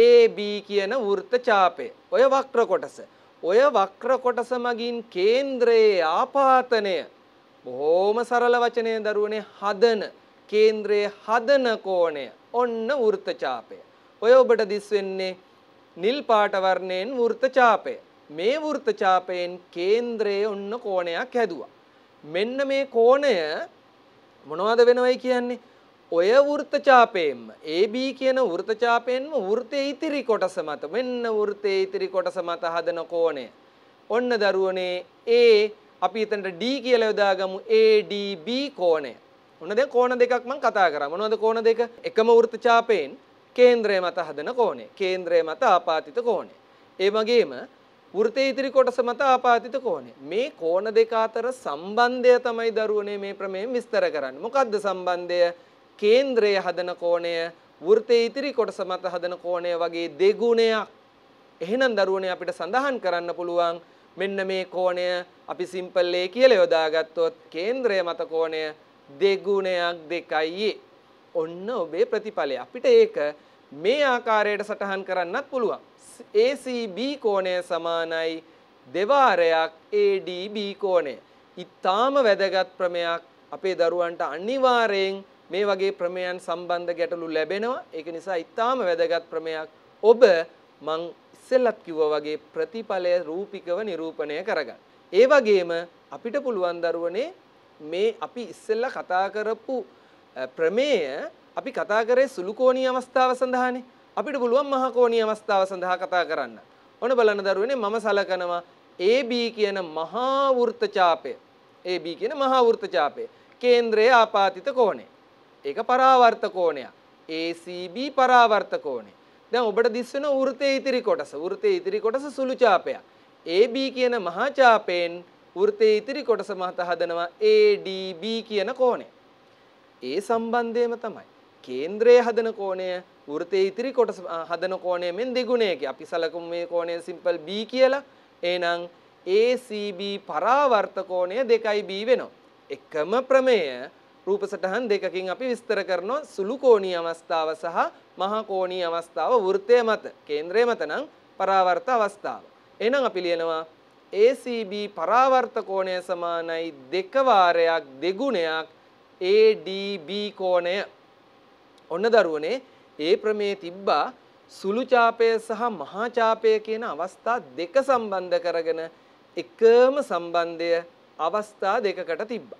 A: AB කියන වෘත්තචාපය. ඔය වක්‍ර කොටස. ඔය වක්‍ර කොටස මගින් කේන්ද්‍රයේ ආපාතනය බොහෝම සරල වචනයෙන් දරුවනේ හදන කේන්ද්‍රයේ හදන කෝණය. ඔන්න වෘත්තචාපය. ඔය ඔබට දිස් වෙන්නේ නිල් පාට වර්ණයෙන් වෘත්තචාපය. මේ වෘත්තචාපයෙන් කේන්ද්‍රයේ ඔන්න කෝණයක් හැදුවා. මෙන්න මේ කෝණය මොනවද වෙනවයි කියන්නේ? ඔය වෘතචාපයෙන්ම AB කියන වෘතචාපයෙන්ම වෘතයේ ඉතිරි කොටස මත මෙන්න වෘතයේ ඉතිරි කොටස මත හදන කෝණය. ඔන්න දරුවනේ A අපි එතනට D කියලා යොදාගමු ADB කෝණය. ඔන්න දැන් කෝණ දෙකක් මම කතා කරා. මොනවද කෝණ දෙක? එකම වෘතචාපයෙන් කේන්ද්‍රය මත හදන කෝණය. කේන්ද්‍රය මත ආපාතිත කෝණය. ඒ වගේම වෘතයේ ඉතිරි කොටස මත ආපාතිත කෝණය. මේ කෝණ දෙක අතර සම්බන්ධය තමයි දරුවනේ මේ ප්‍රමේයෙන් විස්තර කරන්නේ. මොකද්ද සම්බන්ධය? කේන්ද්‍රය හදන කෝණය වෘතයේ ඉතිරි කොටස මත හදන කෝණය වගේ දෙගුණයක් එහෙනම් දරුවනේ අපිට සඳහන් කරන්න පුළුවන් මෙන්න මේ කෝණය අපි සිම්පල් A කියලා යොදාගත්තොත් කේන්ද්‍රය මත කෝණය දෙගුණයක් දෙකයි ඔන්න ඔබේ ප්‍රතිඵලය අපිට ඒක මේ ආකාරයට සටහන් කරන්නත් පුළුවන් ACB කෝණය සමානයි දෙවාරයක් ADB කෝණය. ඊටාම වැදගත් ක්‍රමයක් අපේ දරුවන්ට අනිවාර්යෙන් මේ වගේ ප්‍රමේයන් සම්බන්ධ ගැටලු ලැබෙනවා. ඒක නිසා ඊටාම වැදගත් ප්‍රමේයක් ඔබ මං ඉස්සෙල්ලත් කිව්වා වගේ ප්‍රතිඵලය රූපිකව නිරූපණය කරගන්න. ඒ වගේම අපිට පුළුවන් දරුවනේ මේ අපි ඉස්සෙල්ලා කතා කරපු ප්‍රමේය අපි කතා කරේ සුළු කෝණීය අවස්ථාව සඳහානේ. අපිට පුළුවන් මහ කෝණීය අවස්ථාව සඳහා කතා කරන්න. ඔන්න බලන්න දරුවනේ මම සලකනවා AB කියන මහා වෘත්ත චාපය. AB කියන මහා වෘත්ත චාපය. කේන්ද්‍රයේ ආපාතිත කෝණය. ඒක පරාවර්ත කෝණයක්. ACB පරාවර්ත කෝණය. දැන් ඔබට දිස් වෙන වෘතයේ ඉතිරි කොටස. වෘතයේ ඉතිරි කොටස සුළු චාපයක්. AB කියන මහා චාපයෙන් වෘතයේ ඉතිරි කොටස මත හදනවා ADB කියන කෝණය. ඒ සම්බන්ධයම තමයි. කේන්ද්‍රයේ හදන කෝණය වෘතයේ ඉතිරි කොටස හදන කෝණය මෙන් දෙගුණයකි. අපි සලකමු මේ කෝණය සිම්පල් B කියලා. එහෙනම් ACB පරාවර්ත කෝණය 2B වෙනවා. එකම ප්‍රමේය රූප සටහන් දෙකකින් අපි විස්තර කරනවා සුළු කෝණීය අවස්ථාව සහ මහා කෝණීය අවස්ථාව වෘත්තය මත කේන්ද්‍රය මත නම් පරාවර්ත අවස්ථාව. එහෙනම් අපි ලියනවා ACB පරාවර්ත කෝණය සමානයි දෙක වාරයක් දෙගුණයක් ADB කෝණය. ඔන්න දරුවනේ ඒ ප්‍රමේය තිබ්බා සුළු චාපය සහ මහා චාපය කියන අවස්ථා දෙක සම්බන්ධ කරගෙන එකම සම්බන්ධය අවස්ථා දෙකකට තිබ්බා.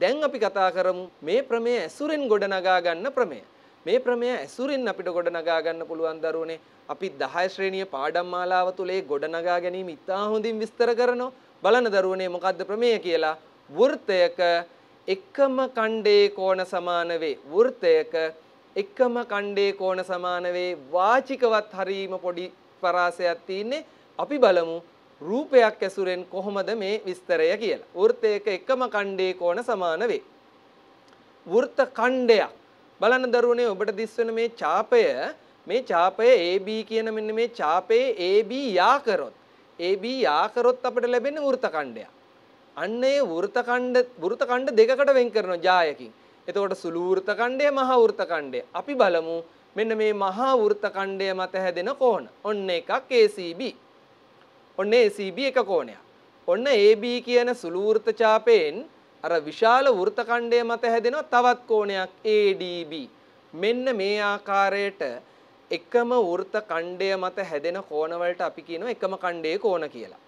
A: දැන් අපි කතා කරමු මේ ප්‍රමේය ඇසුරෙන් ගොඩනගා ගන්න ප්‍රමේය. මේ ප්‍රමේය ඇසුරෙන් අපිට ගොඩනගා ගන්න පුළුවන් දරුවනේ අපි 10 ශ්‍රේණිය පාඩම් මාලාව තුලේ ගොඩනගා ගැනීම ඉතා හොඳින් විස්තර කරනවා. බලන දරුවනේ මොකද්ද ප්‍රමේය කියලා? වෘත්තයක එකම ඛණ්ඩේ කෝණ සමාන වේ. වෘත්තයක එකම ඛණ්ඩේ කෝණ සමාන වේ. වාචිකවත් හරීම පොඩි පරාසයක් තියෙන්නේ. අපි බලමු රූපයක් ඇසුරෙන් කොහොමද මේ විස්තරය කියලා. වෘත්තයක එකම ඛණ්ඩේ කෝණ සමාන වේ. වෘත්ත ඛණ්ඩයක් බලන්න දරුවනේ ඔබට දිස්වන මේ ඡාපය මේ ඡාපය AB කියන මෙන්න මේ ඡාපයේ AB යා කරොත් AB යා කරොත් අපිට ලැබෙන වෘත්ත ඛණ්ඩයක්. අන්න ඒ වෘත්ත ඛණ්ඩ වෘත්ත ඛණ්ඩ දෙකකට වෙන් කරනවා ජායකින්. එතකොට සුළු වෘත්ත ඛණ්ඩය මහා වෘත්ත ඛණ්ඩය. අපි බලමු මෙන්න මේ මහා වෘත්ත ඛණ්ඩය මත හැදෙන කෝණ. ඔන්න එකක් ACB. ඔන්න ACB එක කෝණයක්. ඔන්න AB කියන සුළු වෘත්ත චාපයෙන් අර විශාල වෘත්ත ඛණ්ඩය මත හැදෙන තවත් කෝණයක් ADB. මෙන්න මේ ආකාරයට එකම වෘත්ත ඛණ්ඩය මත හැදෙන කෝණ වලට අපි කියනවා එකම ඛණ්ඩයේ කෝණ කියලා.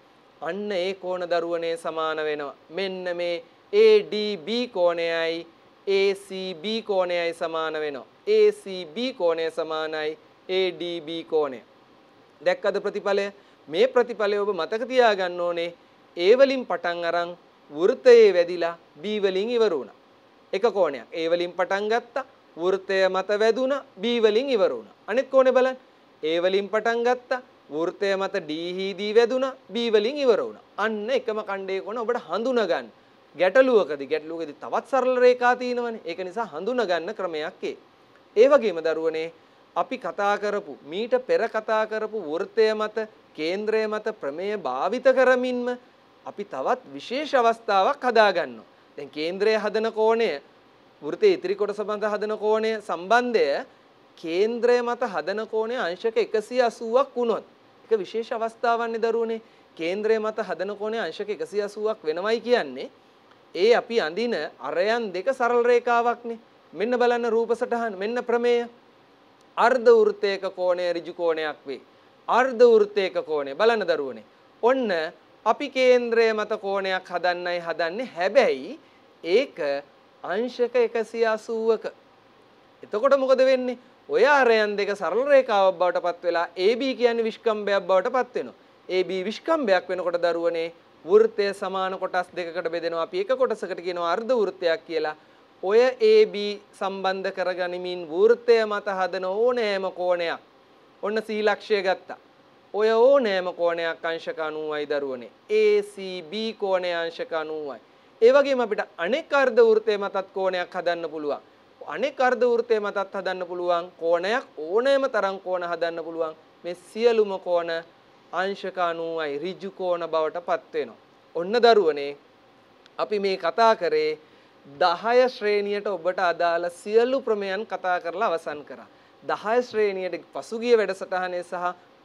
A: අන්න ඒ කෝණ දරුවනේ සමාන වෙනවා. මෙන්න මේ ADB කෝණයයි ACB කෝණයයි සමාන වෙනවා. ACB කෝණය සමානයි ADB කෝණය. දැක්කද ප්‍රතිඵලය? මේ ප්‍රතිඵලය ඔබ මතක තියාගන්න ඕනේ ඒ වලින් පටන් අරන් වෘතයේ වැදිලා B වලින් ඉවර වුණා. එක කෝණයක්. ඒ වලින් පටන් ගත්තා වෘතය මත වැදුණා B වලින් ඉවර වුණා. අනෙත් කෝණේ බලන්න. ඒ වලින් පටන් ගත්තා වෘතය මත D හිදී e, වැදුණා B වලින් ඉවර වුණා. අන්න එකම ඛණ්ඩයේ කෝණ ඔබට හඳුනා ගන්න. ගැටලුවකදී ගැටලුවකදී තවත් සරල රේඛා තියෙනවනේ. ඒක නිසා හඳුනා ගන්න ක්‍රමයක් ඒ. ඒ වගේම දරුවනේ අපි කතා කරපු මීට පෙර කතා කරපු වෘත්තය මත කේන්ද්‍රය මත ප්‍රමේය භාවිත කරමින්ම අපි තවත් විශේෂ අවස්ථාවක් හදාගන්නවා. දැන් කේන්ද්‍රය හදන කෝණය වෘතයේ ඉතිරි කොටස මත හදන කෝණය සම්බන්ධය කේන්ද්‍රය මත හදන කෝණය අංශක 180ක් වුණොත් ඒක විශේෂ අවස්ථාවන්නේ දරුවනේ කේන්ද්‍රය මත හදන කෝණය අංශක 180ක් වෙනවයි කියන්නේ ඒ අපි අඳින අරයන් දෙක සරල රේඛාවක්නේ මෙන්න බලන්න රූප සටහන මෙන්න ප්‍රමේය අර්ධ වෘත්තයක කෝණය ඍජු කෝණයක් වේ. අර්ධ වෘත්තයක කෝණය බලන්න දරුවනේ. ඔන්න අපි කේන්ද්‍රය මත කෝණයක් හදන්නයි හදන්නේ. හැබැයි ඒක අංශක 180ක. එතකොට මොකද වෙන්නේ? ඔය ආරයන් දෙක සරල රේඛාවක් බවට පත් වෙලා AB කියන්නේ විස්කම්භයක් බවට පත් වෙනවා. AB විස්කම්භයක් වෙනකොට දරුවනේ වෘත්තය සමාන කොටස් දෙකකට බෙදෙනවා. අපි එක කොටසකට කියනවා අර්ධ වෘත්තයක් කියලා. ඔය AB සම්බන්ධ කරගනිමින් වෘත්තය මත හදන ඕනෑම කෝණයක් ඔන්න සීලක්ෂය ගත්තා. ඔය ඕනෑම කෝණයක් අංශක 90යි දරුවනේ. ACB කෝණය අංශක 90යි. ඒ වගේම අපිට අනෙක් අර්ධ වෘත්තය මතත් කෝණයක් හදන්න පුළුවන්. අනෙක් අර්ධ වෘත්තය මතත් හදන්න පුළුවන් කෝණයක් ඕනෑම තරම් කෝණ හදන්න පුළුවන්. මේ සියලුම කෝණ අංශක 90යි ඍජු කෝණ බවට පත් වෙනවා. ඔන්න දරුවනේ අපි මේ කතා කරේ දහය ශ්‍රේණියට ඔබට අදාළ සියලු ප්‍රමයන් කතා කරලා අවසන් කරා. දහය ශ්‍රේණියට පසුගිය වැඩසටහනේ සහ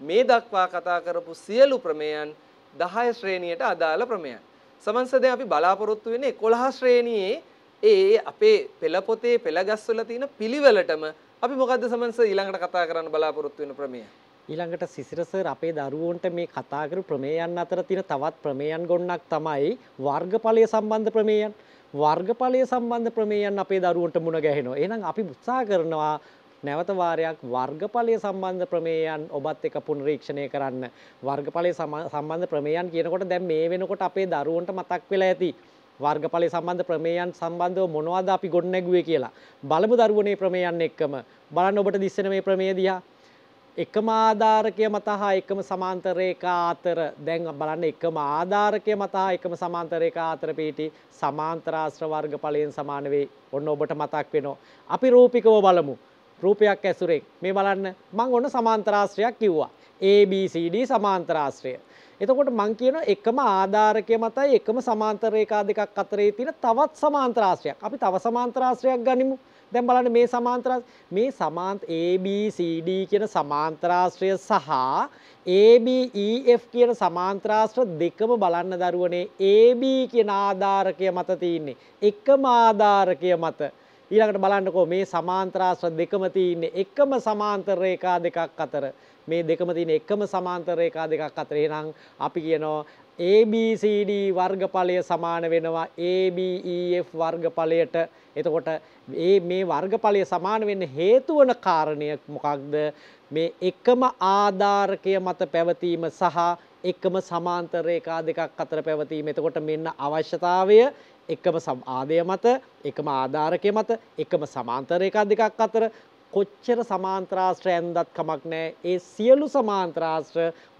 A: මේ දක්වා කතා කරපු සියලු ප්‍රමේයන් දහය ශ්‍රේණියට අදාළ ප්‍රමයන්. සමන්සද අපි බලාපොරොත්තු වෙන්නේ කොළහ ශ්‍රේණියයේ ඒ අපේ පෙළපොතේ පෙළගස්වල තියෙන පිළිවෙලටම අපි මොකද්ද සමන්ස ඊළඟට කතා කරන්න බලාපොරොත්තු වෙන ප්‍රමේය?
B: ඊළඟට සිසිර සර් අපේ දරුවන්ට මේ කතා කරපු ප්‍රමේයන් අතර තියෙන තවත් ප්‍රමේයන් ගොන්නක් තමයි වර්ගඵලය සම්බන්ධ ප්‍රමේයන්. වර්ගඵලය සම්බන්ධ ප්‍රමේයන් අපේ දරුවන්ට මුණ ගැහෙනවා. එහෙනම් අපි උත්සාහ කරනවා නැවත වාරයක් වර්ගඵලය සම්බන්ධ ප්‍රමේයන් ඔබත් එක පුනරීක්ෂණය කරන්න. වර්ගඵලය සම්බන්ධ ප්‍රමේයන් කියනකොට දැන් මේ වෙනකොට අපේ දරුවන්ට මතක් වෙලා ඇති. වර්ගඵලය සම්බන්ධ ප්‍රමේයන් සම්බන්ධව මොනවද අපි ගොඩනැගුවේ කියලා. බලමු දරුවනේ ප්‍රමේයන් එක්කම. බලන්න ඔබට දිස්සෙන මේ ප්‍රමේය දිහා. එකම ආධාරකය මත හා එකම සමාන්තර රේඛා අතර දැන් බලන්න එකම ආධාරකය මත හා එකම සමාන්තර රේඛා අතර පිහිටි සමාන්තර ආශ්‍ර වර්ග ඵලයෙන් සමාන වෙයි. ඔන්න ඔබට මතක් වෙනවා. අපි රූපිකව බලමු. රූපයක් ඇසුරෙන් මේ බලන්න මං ඔන්න සමාන්තර ආශ්‍රයක් කිව්වා. ABCD සමාන්තර ආශ්‍රය. එතකොට මං කියනවා එකම ආධාරකය මතයි එකම සමාන්තර රේඛා දෙකක් අතරේ තියෙන තවත් සමාන්තර ආශ්‍රයක්. අපි තව සමාන්තර ආශ්‍රයක් ගනිමු. දැන් බලන්න මේ සමාන්තර මේ සමාන්ත ABCD කියන සමාන්තරාශ්‍රය සහ ABEF කියන සමාන්තරාශ්‍ර දෙකම බලන්න දරුවනේ AB කියන ආධාරකය මත තියෙන්නේ එකම ආධාරකය මත ඊළඟට බලන්නකෝ මේ සමාන්තරාශ්‍ර දෙකම තියෙන්නේ එකම සමාන්තර රේඛා දෙකක් අතර මේ දෙකම තියෙන එකම සමාන්තර රේඛා දෙකක් අතර. එහෙනම් අපි කියනවා ABCD වර්ගඵලය සමාන වෙනවා ABEF වර්ගඵලයට. එතකොට මේ වර්ගඵලය සමාන වෙන්න හේතු වන කාරණය මොකක්ද? මේ එකම ආධාරකය මත පැවතීම සහ එකම සමාන්තර ඒකා දෙකක් අතර පැවතීම. එතකොට මෙන්න අවශ්‍යතාවය එකම ආදය මත එකම ආධාරකය මත එකම සමාන්තර එකක් දෙකක් අතර කොච්චර සමාන්ත්‍රාශ්‍රය ඇන්දත් කමක් නෑ ඒ සියලු සමාන්ත්‍රාශ්‍ර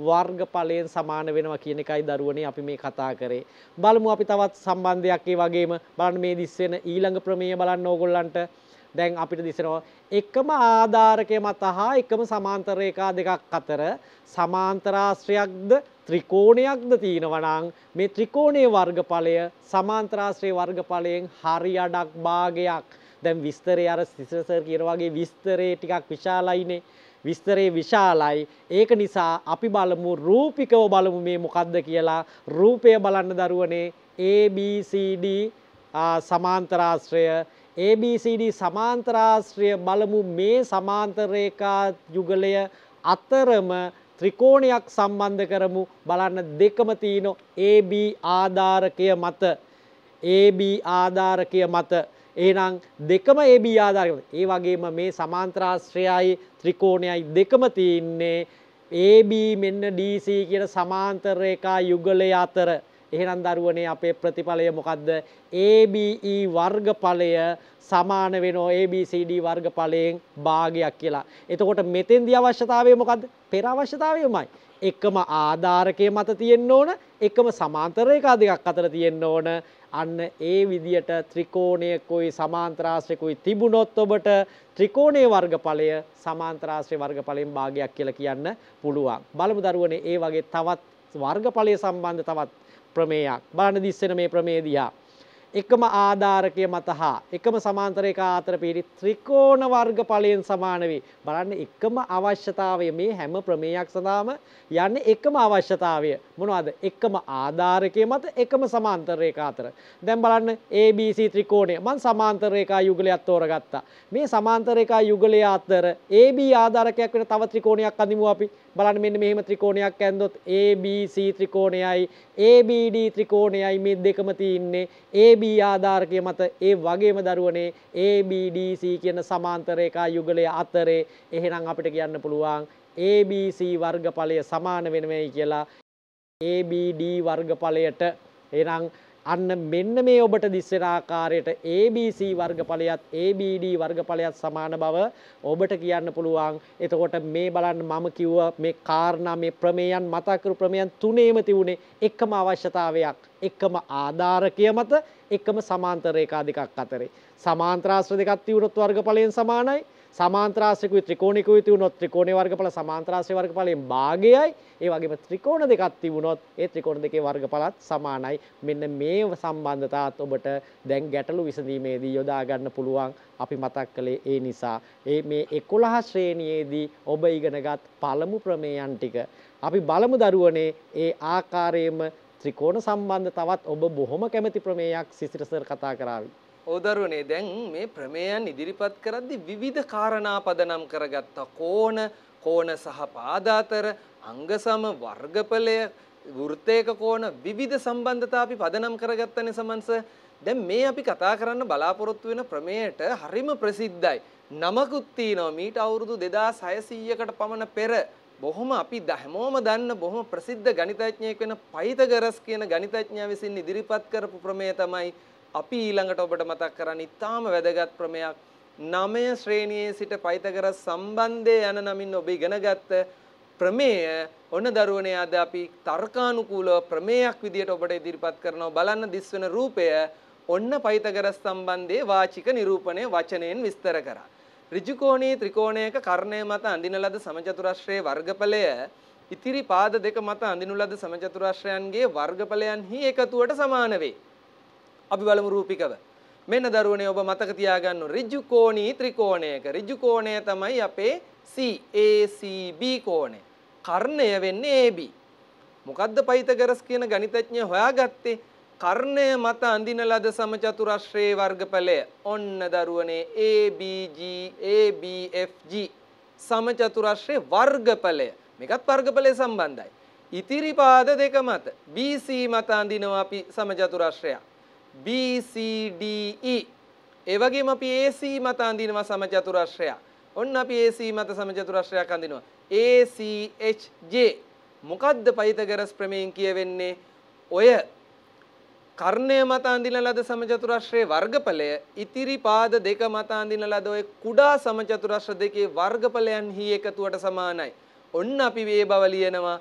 B: වර්ගඵලයෙන් සමාන වෙනවා කියන එකයි දරුවනේ අපි මේ කතා කරේ. බලමු අපි තවත් සම්බන්ධයක් ඒ වගේම බලන්න මේ දිස්සෙන ඊළඟ ප්‍රමේය බලන්න ඕගොල්ලන්ට දැන් අපිට දිසනවා එකම ආධාරකය මත හා එකම සමාන්තර එකා දෙකක් අතර සමාන්තරාශ්‍රයක්ද ත්‍රිකෝණයක්ද තියෙනවනම් මේ ත්‍රිකෝණයේ වර්ගඵලය සමාන්තරාශ්‍රයේ වර්ගඵලයෙන් හරි අඩක් භාගයක් දැන් විස්තරේ අර සිසසර් කියන වගේ විස්තරේ ටිකක් විශාලයිනේ විස්තරේ විශාලයි ඒක නිසා අපි බලමු රූපිකව බලමු මේ මොකද්ද කියලා රූපය බලන්න දරුවනේ ABCD සමාන්තරාශ්‍රය ABCD සමාන්තරාශ්‍රය බලමු මේ සමාන්තරේකා යුගලය අතරම ත්‍රිකෝණයක් සම්බන්ධ කරමු බලන්න දෙකම තියෙන AB ආධාරකය මත AB ආධාරකය මත එහෙනම් දෙකම AB ආධාරයකට. ඒ වගේම මේ සමාන්තරාශ්‍රයයි ත්‍රිකෝණයයි දෙකම තියෙන්නේ AB මෙන්න DC කියන සමාන්තර රේඛා යුගලය අතර. එහෙනම් දරුවනේ අපේ ප්‍රතිඵලය මොකද්ද? ABE වර්ගඵලය සමාන වෙනෝ ABCD වර්ගඵලයෙන් භාගයක් කියලා. එතකොට මෙතෙන්දී අවශ්‍යතාවය මොකද්ද? පෙර අවශ්‍යතාවයමයි. එකම ආධාරකයේ මත තියෙන්න ඕන, එකම සමාන්තර රේඛා දෙකක් අතර තියෙන්න ඕන. අන්න ඒ විදියට ත්‍රිකෝණයකුයි සමාන්තරාශ්‍රයකුයි තිබුණොත් ඔබට ත්‍රිකෝණයේ වර්ගඵලය සමාන්තරාශ්‍රය වර්ගඵලයෙන් භාගයක් කියලා කියන්න පුළුවන්. බලමු දරුවනේ ඒ වගේ තවත් වර්ගඵලය සම්බන්ධ තවත් ප්‍රමේයක්. බලන්න දිස්සෙන මේ ප්‍රමේය දිහා. එකම ආධාරකය මත හා එකම සමාන්තරයක ආතර පිරි ත්‍රිකෝණ වර්ග ඵලයෙන් සමාන වී බලන්න එකම අවශ්‍යතාවය මේ හැම ප්‍රමේයක් සඳහාම යන්නේ එකම අවශ්‍යතාවය මොනවද එකම ආධාරකය මත එකම සමාන්තරයක ආතර දැන් බලන්න ABC ත්‍රිකෝණය මම සමාන්තර රේඛා යුගලයක් තෝරගත්තා මේ සමාන්තර රේඛා යුගලය අතර AB ආධාරකයක් වෙන තව ත්‍රිකෝණයක් අඳිමු අපි බලන්න මෙන්න මෙහෙම ත්‍රිකෝණයක් ඇන්දොත් ABC ත්‍රිකෝණයයි ABD ත්‍රිකෝණයයි මේ දෙකම තියෙන්නේ AB ආධාරකය මත ඒ වගේම දරුවනේ ABDC කියන සමාන්තර ඒකා යුගලය අතරේ එහෙනම් අපිට කියන්න පුළුවන් ABC වර්ගඵලය සමාන වෙනවයි කියලා ABD වර්ගඵලයට එහෙනම් අන්න මෙන්න මේ ඔබට දිස්සෙන ආකාරයට ABC වර්ගඵලයත් ABD වර්ගඵලයත් සමාන බව ඔබට කියන්න පුළුවන්. එතකොට මේ බලන්න මම කිව්ව මේ කාරණා මේ ප්‍රමේයන් මතක් කරු ප්‍රමේයන් තුනේම තිබුණේ එකම අවශ්‍යතාවයක්, එකම ආධාරකය මත එකම සමාන්තර ඒකාධිකක් අතරේ. සමාන්තර ආශ්‍ර දෙකක් තිබුණොත් වර්ගඵලයෙන් සමානයි. සමාන්ත්‍රාශ්‍රකුයි ත්‍රිකෝණිකුයි තිබුණොත් ත්‍රිකෝණේ වර්ගඵල සමාන්ත්‍රාශ්‍රය වර්ගඵලයෙන් භාගයයි ඒ වගේම ත්‍රිකෝණ දෙකක් තිබුණොත් ඒ ත්‍රිකෝණ දෙකේ වර්ගඵලත් සමානයි මෙන්න මේ සම්බන්ධතාවත් ඔබට දැන් ගැටලු විසඳීමේදී යොදා ගන්න පුළුවන් අපි මතක් කළේ ඒ නිසා ඒ මේ 11 ශ්‍රේණියේදී ඔබ ඉගෙනගත් පළමු ප්‍රමේයන් ටික අපි බලමු දරුවනේ ඒ ආකාරයෙන්ම ත්‍රිකෝණ සම්බන්ධ තවත් ඔබ බොහොම කැමති ප්‍රමේයක් සිසිර සර් කතා කරાવી
A: ඕදරුවනේ දැන් මේ ප්‍රමේයන් ඉදිරිපත් කරද්දි විවිධ කාරණා පදනම් කරගත්තා කෝණ කෝණ සහ පාදාතර අංගසම වර්ගඵලය වෘත්තයක කෝණ විවිධ සම්බන්ධතා අපි පදනම් කරගත්තනේ සමන්ස දැන් මේ අපි කතා කරන්න බලාපොරොත්තු වෙන ප්‍රමේයට හරිම ප්‍රසිද්ධයි නමකුත් තියෙනවා මීට අවුරුදු 2600කට පමණ පෙර බොහොම අපි හැමෝම දන්න බොහොම ප්‍රසිද්ධ ගණිතඥයෙක් වෙන පයිතගරස් කියන ගණිතඥයා විසින් ඉදිරිපත් කරපු ප්‍රමේය තමයි අපි ඊළඟට ඔබට මතක් කරන්න ඉතාම වැදගත් ක්‍රමයක් නමය ශ්‍රේණියයේ සිට පයිතගරස් සම්බන්ධය යන නමින් ඔබ ඉගෙනගත්ත ප්‍රමේය ඔන්න දරුවනේ අද අපි තර්කානුකූලව ප්‍රමේයක් විදියට ඔබට ඉදිරිපත් කරනවා බලන්න දිස්වන රූපය ඔන්න පයිතගරස් සම්බන්ධයේ වාචික නිරූපණය වචනයෙන් විස්තර කරා. ඍජුකෝණී ත්‍රිකෝණයක කර්ණය මත අඳින ලද සමචතුරස්‍රයේ වර්ගඵලය ඉතිරි පාද දෙක මත අඳිනු ලද සමචතුරස්‍රයන්ගේ වර්ගඵලයන්හි එකතුවට සමාන වේ. අපි බලමු රූපිකව. මෙන්න දරුවනේ ඔබ මතක තියාගන්න ඍජු කෝණී ත්‍රිකෝණයක ඍජු කෝණය තමයි අපේ CACB කෝණය. කර්ණය වෙන්නේ AB. මොකද්ද පයිතගරස් කියන ගණිතඥය හොයාගත්තේ? කර්ණය මත අඳින ලද සමචතුරස්‍රයේ වර්ගඵලය. ඔන්න දරුවනේ ABG ABFG සමචතුරස්‍රයේ වර්ගඵලය. මේකත් වර්ගඵලය සම්බන්ධයි. ඉතිරි පාද දෙක මත BC මත අඳිනවා අපි සමචතුරස්‍රයක්. BCDE ඒ වගේම අපි AC මත අඳිනවා සමචතුරස්‍රය. ඔන්න අපි AC මත සමචතුරස්‍රයක් අඳිනවා. ACHJ මොකද්ද පයිතගරස් ප්‍රමේයෙන් කියවෙන්නේ? ඔය කර්ණය මත අඳින ලද සමචතුරස්‍රයේ වර්ගඵලය ඉතිරි පාද දෙක මත අඳින ලද ඔය කුඩා සමචතුරස්‍ර දෙකේ වර්ගඵලයන් හි එකතුවට සමානයි. ඔන්න අපි මේ බව ලියනවා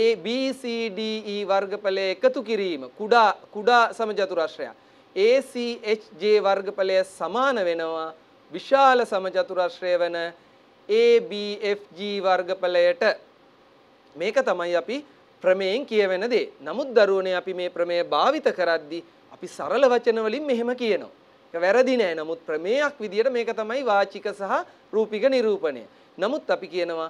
A: ඒ BCDE වර්ගඵලය එකතු කිරීම කුඩා කුඩා සමචතුරස්‍රය ACHJ වර්ගඵලය සමාන වෙනවා විශාල සමචතුරස්‍රය වන ABFG වර්ගඵලයට මේක තමයි අපි ප්‍රමේයෙන් කියවෙන දේ. නමුත් දරුවනේ අපි මේ ප්‍රමේය භාවිත කරද්දී අපි සරල වචන වලින් මෙහෙම කියනවා. ඒක වැරදි නෑ. නමුත් ප්‍රමේයක් විදියට මේක තමයි වාචික සහ රූපික නිරූපණය. නමුත් අපි කියනවා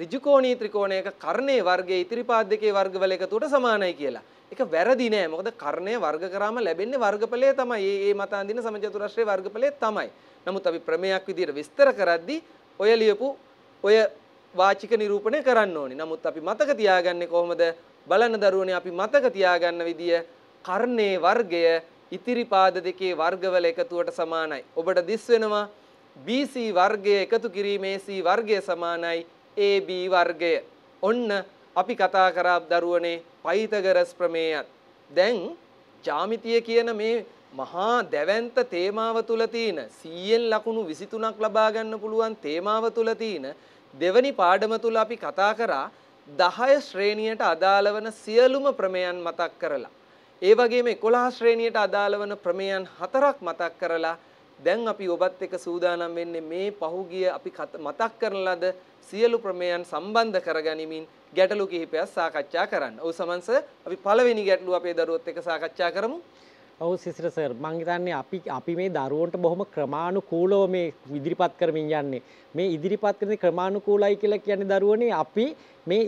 A: ඍජුකෝණී ත්‍රිකෝණයක කර්ණයේ වර්ගයේ ඉතිරිපාද දෙකේ වර්ගවල එකතුවට සමානයි කියලා. ඒක වැරදි නෑ. මොකද කර්ණය වර්ග කරාම ලැබෙන්නේ වර්ගඵලය තමයි. මේ මේ මත අඳින සමචතුරස්‍රයේ වර්ගඵලය තමයි. නමුත් අපි ක්‍රමයක් විදියට විස්තර කරද්දී ඔය ලියපු ඔය වාචික නිරූපණය කරන්න ඕනේ. නමුත් අපි මතක තියාගන්නේ කොහොමද? බලන දරුවනේ අපි මතක තියාගන්න විදිය කර්ණයේ වර්ගය ඉතිරි පාද දෙකේ වර්ගවල එකතුවට සමානයි. ඔබට දිස් වෙනවා BC වර්ගය එකතු කිරීමේ C වර්ගය සමානයි AB වර්ගය. ඔන්න අපි කතා කරා දරුවනේ පයිතගරස් ප්‍රමේයත්. දැන් ජාමිතිය කියන මේ මහා දැවැන්ත තේමාව තුල තියෙන 100න් ලකුණු 23ක් ලබා ගන්න පුළුවන් තේමාව තුල තියෙන දෙවනි පාඩම තුල අපි කතා කරා 10 ශ්‍රේණියට අදාළ වන සියලුම ප්‍රමේයන් මතක් කරලා ඒ වගේම 11 ශ්‍රේණියට අදාළ වන ප්‍රමේයන් හතරක් මතක් කරලා දැන් අපි ඔබත් එක්ක සූදානම් වෙන්නේ මේ පහුගිය අපි මතක් කරන ලද සියලු ප්‍රමේයන් සම්බන්ධ කරගනිමින් ගැටලු කිහිපයක් සාකච්ඡා කරන්න. ඔව් සමන්ස අපි පළවෙනි ගැටලුව අපේ දරුවොත් එක්ක සාකච්ඡා කරමු.
B: ඔව් සිසිර සර් මං හිතන්නේ අපි අපි මේ දරුවන්ට බොහොම ක්‍රමානුකූලව මේ ඉදිරිපත් කරමින් යන්නේ. මේ ඉදිරිපත් කරන ක්‍රමානුකූලයි කියලා කියන්නේ දරුවනේ අපි මේ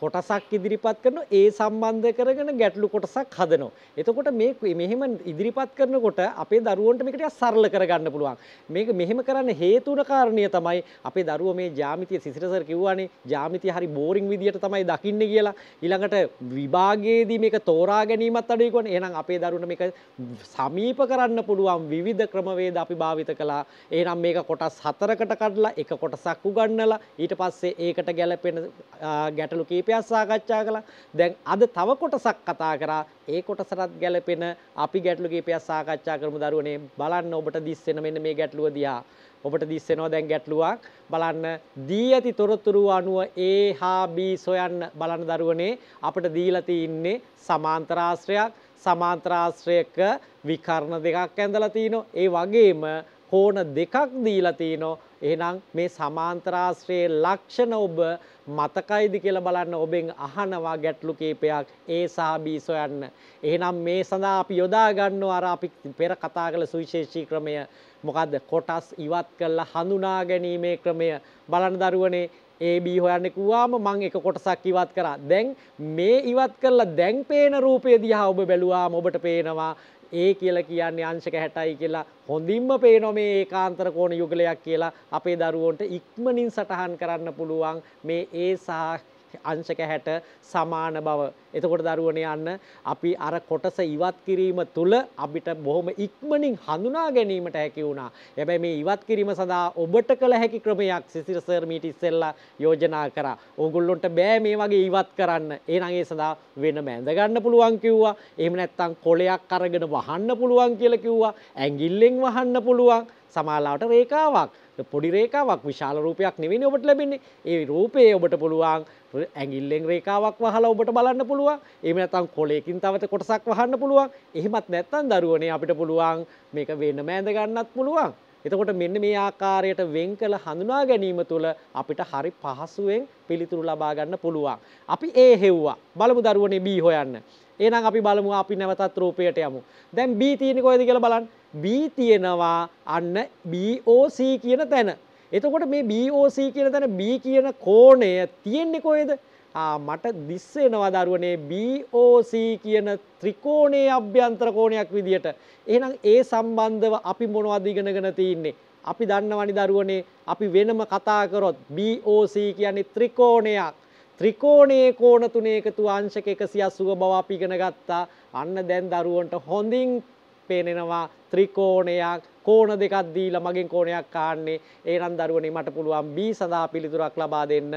B: කොටසක් ඉදිරිපත් කරන ඒ සම්බන්ධ කරගෙන ගැටලු කොටසක් හදනවා. එතකොට මේ මෙහෙම ඉදිරිපත් කරනකොට අපේ දරුවන්ට මේක ටිකක් සරල කරගන්න පුළුවන්. මේක මෙහෙම කරන්න හේතු වුණ කාරණය තමයි අපේ දරුවෝ මේ ජ්‍යාමිතිය සිසිර සර් කිව්වානේ ජ්‍යාමිතිය හරි බෝරින් විදියට තමයි දකින්නේ කියලා. ඊළඟට විභාගයේදී මේක තෝරා ගැනීමත් අඩුයි කියන්නේ. එහෙනම් අපේ දරුවන්ට මේක සමීප කරන්න පුළුවන් විවිධ ක්‍රමවේද අපි භාවිත කළා. එහෙනම් මේක කොටස් හතරකට කඩලා එක කොටසක් උගන්නලා ඊට පස්සේ ඒකට ගැලපෙන ගැටලු කීපයක් සාකච්ඡා කළා. දැන් අද තව කොටසක් කතා කරා. ඒ කොටසටත් ගැලපෙන අපි ගැටලු කීපයක් සාකච්ඡා කරමු දරුවනේ. බලන්න ඔබට දිස්සෙන මෙන්න මේ ගැටලුව දිහා. ඔබට දිස්සෙනවා දැන් ගැටලුවක් බලන්න දී ඇති තොරතුරු අනුව ඒ හා බී සොයන්න බලන දරුවනේ අපට දීලා තින්නේ සමාන්තරාශ්‍රයක් සමාන්තරාශ්‍රයක විකරණ දෙකක් ඇඳලා තිනවා ඒ වගේම හෝන දෙකක් දීලා තිනෝ එහෙනම් මේ සමාන්තරාශ්‍රයේ ලක්ෂණ ඔබ මතකයිද කියලා බලන්න ඔබෙන් අහනවා ගැටලු කීපයක් ඒ සහ B සොයන්න. එහෙනම් මේ සඳහා අපි යොදා ගන්නවා අර අපි පෙර කතා කළ සුවිශේෂී ක්‍රමය. මොකද්ද? කොටස් ඉවත් කරලා හඳුනා ගැනීමේ ක්‍රමය. බලන්න දරුවනේ AB හොයන්න කිව්වාම මං එක කොටසක් ඉවත් කරා. දැන් මේ ඉවත් කරලා දැන් පේන රූපය දිහා ඔබ බැලුවාම ඔබට පේනවා ඒ කියලා කියන්නේ අංශක 60යි කියලා හොඳින්ම පේනවා මේ ඒකාන්තර කෝණ යුගලයක් කියලා අපේ දරුවන්ට ඉක්මනින් සටහන් කරන්න පුළුවන් මේ ඒ සහ අංශක හැට සමාන බව. එතකොට දරුවන යන්න අපි අර කොටස ඉවත් කිරීම තුළ අපිට බොහොම ඉක්මනින් හඳුනා ගැනීමට හැකි වුණා. හැබැයි මේ ඉවත් කිරීම සඳහා ඔබට කළ හැකි ක්‍රමයක් සිසිර සර් මීට ඉස්සෙල්ලා යෝජනා කරා. ඕගොල්ලොන්ට බෑ මේ වගේ ඉවත් කරන්න. එහෙනම් ඒ සඳහා වෙනම ඇඳ ගන්න පුළුවන් කිව්වා. එහෙම නැත්නම් කොලයක් අරගෙන වහන්න පුළුවන් කියලා කිව්වා. ඇඟිල්ලෙන් වහන්න පුළුවන්. සමාලාවට රේකාවක් පොඩි රේකාවක් විශාල රූපයක් නෙවෙනි ඔබට ලැබෙන්නේ ඒ රූපයේ ඔබට පුළුවන් ඇගිල්ලෙන් රේකාවක් වහලා ඔබට බලන්න පුළුවන් එහෙම නැත්නම් කොලයකින් තවත කොටසක් වහන්න පුළුවන් එහෙමත් නැත්නම් දරුවනේ අපිට පුළුවන් මේක වෙනම ඇඳ ගන්නත් පුළුවන් එතකොට මෙන්න මේ ආකාරයට වෙන් කළ හඳුනා ගැනීම තුළ අපිට හරි පහසුවෙන් පිළිතුරු ලබා ගන්න පුළුවන්. අපි ඒ හෙව්වා. බලමු දරුවනේ B හොයන්න. එහෙනම් අපි බලමු අපි නැවතත් රූපයට යමු. දැන් B තියෙන්නේ කොහෙද කියලා බලන්න. B තියෙනවා අන්න BOC කියන තැන. එතකොට මේ BOC කියන තැන B කියන කෝණය තියෙන්නේ කොහෙද? මට දිස්සෙනවා දරුවනේ BOC කියන ත්‍රිකෝණයේ අභ්‍යන්තර කෝණයක් විදියට. එහෙනම් ඒ සම්බන්ධව අපි මොනවද ඉගෙනගෙන තින්නේ? අපි දන්නවනි දරුවනේ අපි වෙනම කතා කරොත් BOC කියන්නේ ත්‍රිකෝණයක්. ත්‍රිකෝණයේ කෝණ තුනේ එකතු අංශක 180 බව අපි ඉගෙන ගත්තා. අන්න දැන් දරුවන්ට හොඳින් පේනෙනවා ත්‍රිකෝණයක් කෝණ දෙකක් දීලා මගෙන් කෝණයක් ආන්නේ. එහෙනම් දරුවනේ මට පුළුවන් B සඳහා පිළිතුරක් ලබා දෙන්න.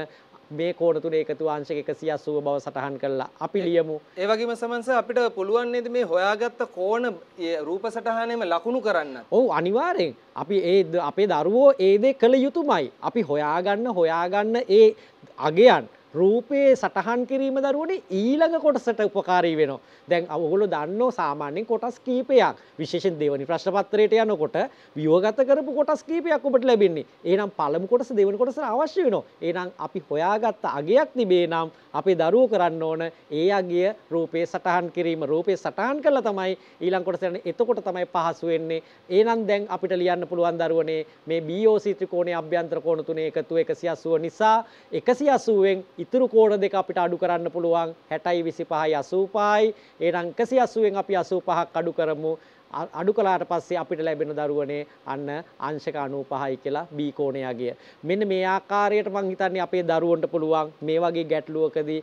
B: මේ කෝණ තුනේ එකතු අංශක 180 බව සටහන් කළා. අපි ලියමු.
A: ඒ වගේම සමන්ස අපිට පුළුවන් නේද මේ හොයාගත්ත කෝණ රූප සටහනේම ලකුණු කරන්න?
B: ඔව් අනිවාර්යෙන්. අපි ඒ අපේ දරුවෝ ඒ දේ කළ යුතුමයි. අපි හොයාගන්න හොයාගන්න ඒ අගයන් රූපයේ සටහන් කිරීම දරුවනේ ඊළඟ කොටසට උපකාරී වෙනවා. දැන් ඔගොල්ලෝ දන්නෝ සාමාන්‍යයෙන් කොටස් කීපයක් විශේෂයෙන් දෙවනි ප්‍රශ්න පත්‍රයට යනකොට ව්‍යුහගත කරපු කොටස් කීපයක් ඔබට ලැබෙන්නේ. එහෙනම් පළමු කොටස දෙවනි කොටස අවශ්‍ය වෙනවා. එහෙනම් අපි හොයාගත්ත අගයක් තිබේ නම් අපේ දරුවෝ කරන්න ඕන ඒ අගය රූපේ සටහන් කිරීම රූපේ සටහන් කළා තමයි ඊළඟ කොටස යන්නේ. එතකොට තමයි පහසු වෙන්නේ. එහෙනම් දැන් අපිට ලියන්න පුළුවන් දරුවනේ මේ BOC ත්‍රිකෝණයේ අභ්‍යන්තර කෝණ තුනේ එකතු 180 නිසා 180ෙන් ඉතුරු කෝණ දෙක අපිට අඩු කරන්න පුළුවන් 60යි 25යි 85යි එහෙනම් 180න් අපි 85ක් අඩු කරමු. අඩු කළාට පස්සේ අපිට ලැබෙන දරුවනේ අන්න අංශක 95යි කියලා B කෝණය යගය. මෙන්න මේ ආකාරයට මම හිතන්නේ අපේ දරුවන්ට පුළුවන් මේ වගේ ගැටලුවකදී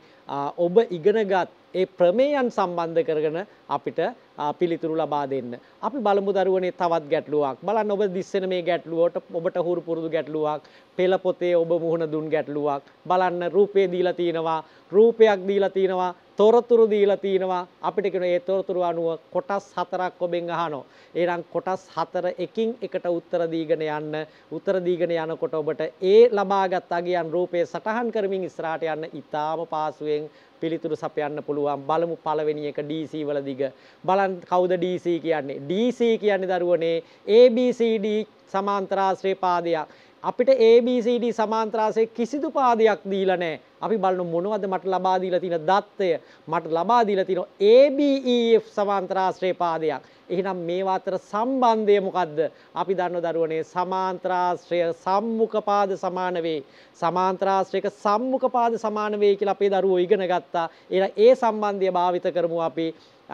B: ඔබ ඉගෙනගත් ඒ ප්‍රමේයන් සම්බන්ධ කරගෙන අපිට පිළිතුරු ලබා දෙන්න. අපි බලමු දරුවනේ තවත් ගැටලුවක්. බලන්න ඔබ දිස්සෙන මේ ගැටලුවට ඔබට හුරු පුරුදු ගැටලුවක්. පෙළ පොතේ ඔබ මුහුණ දුන් ගැටලුවක්. බලන්න රූපේ දීලා තිනවා, රූපයක් දීලා තිනවා, තොරතුරු දීලා තිනවා අපිට කියන ඒ තොරතුරු අනුව කොටස් හතරක් ඔබෙන් අහනවා. එහෙනම් කොටස් හතර එකින් එකට උත්තර දීගෙන යන්න. උත්තර දීගෙන යනකොට ඔබට ඒ ලබාගත් අගයන් රූපේ සටහන් කරමින් ඉස්සරහට යන්න ඊටාම පාසුවෙන් පිළිතුරු සපයන්න පුළුවන්. බලමු පළවෙනි එක DC වලදී දිග බලන් කවුද DC කියන්නේ DC කියන්නේ දරුවනේ ABCD සමාන්තරාශ්‍රේ පාදයක් අපිට ABCD සමාන්තරාශ්‍රේ කිසිදු පාදයක් දීලා නැහැ අපි බලන මොනවද මට ලබා දීලා තියෙන දත්තය මට ලබා දීලා තියෙන ABEF සමාන්තරාශ්‍රේ පාදයක් එහෙනම් මේවා අතර සම්බන්ධය මොකද්ද අපි දන්නව දරුවනේ සමාන්තරාශ්‍රය සම්මුඛ පාද සමාන වේ සමාන්තරාශ්‍රයක සම්මුඛ පාද සමාන වේ කියලා අපේ දරුවෝ ඉගෙන ගත්තා එහෙනම් ඒ සම්බන්ධය භාවිත කරමු අපි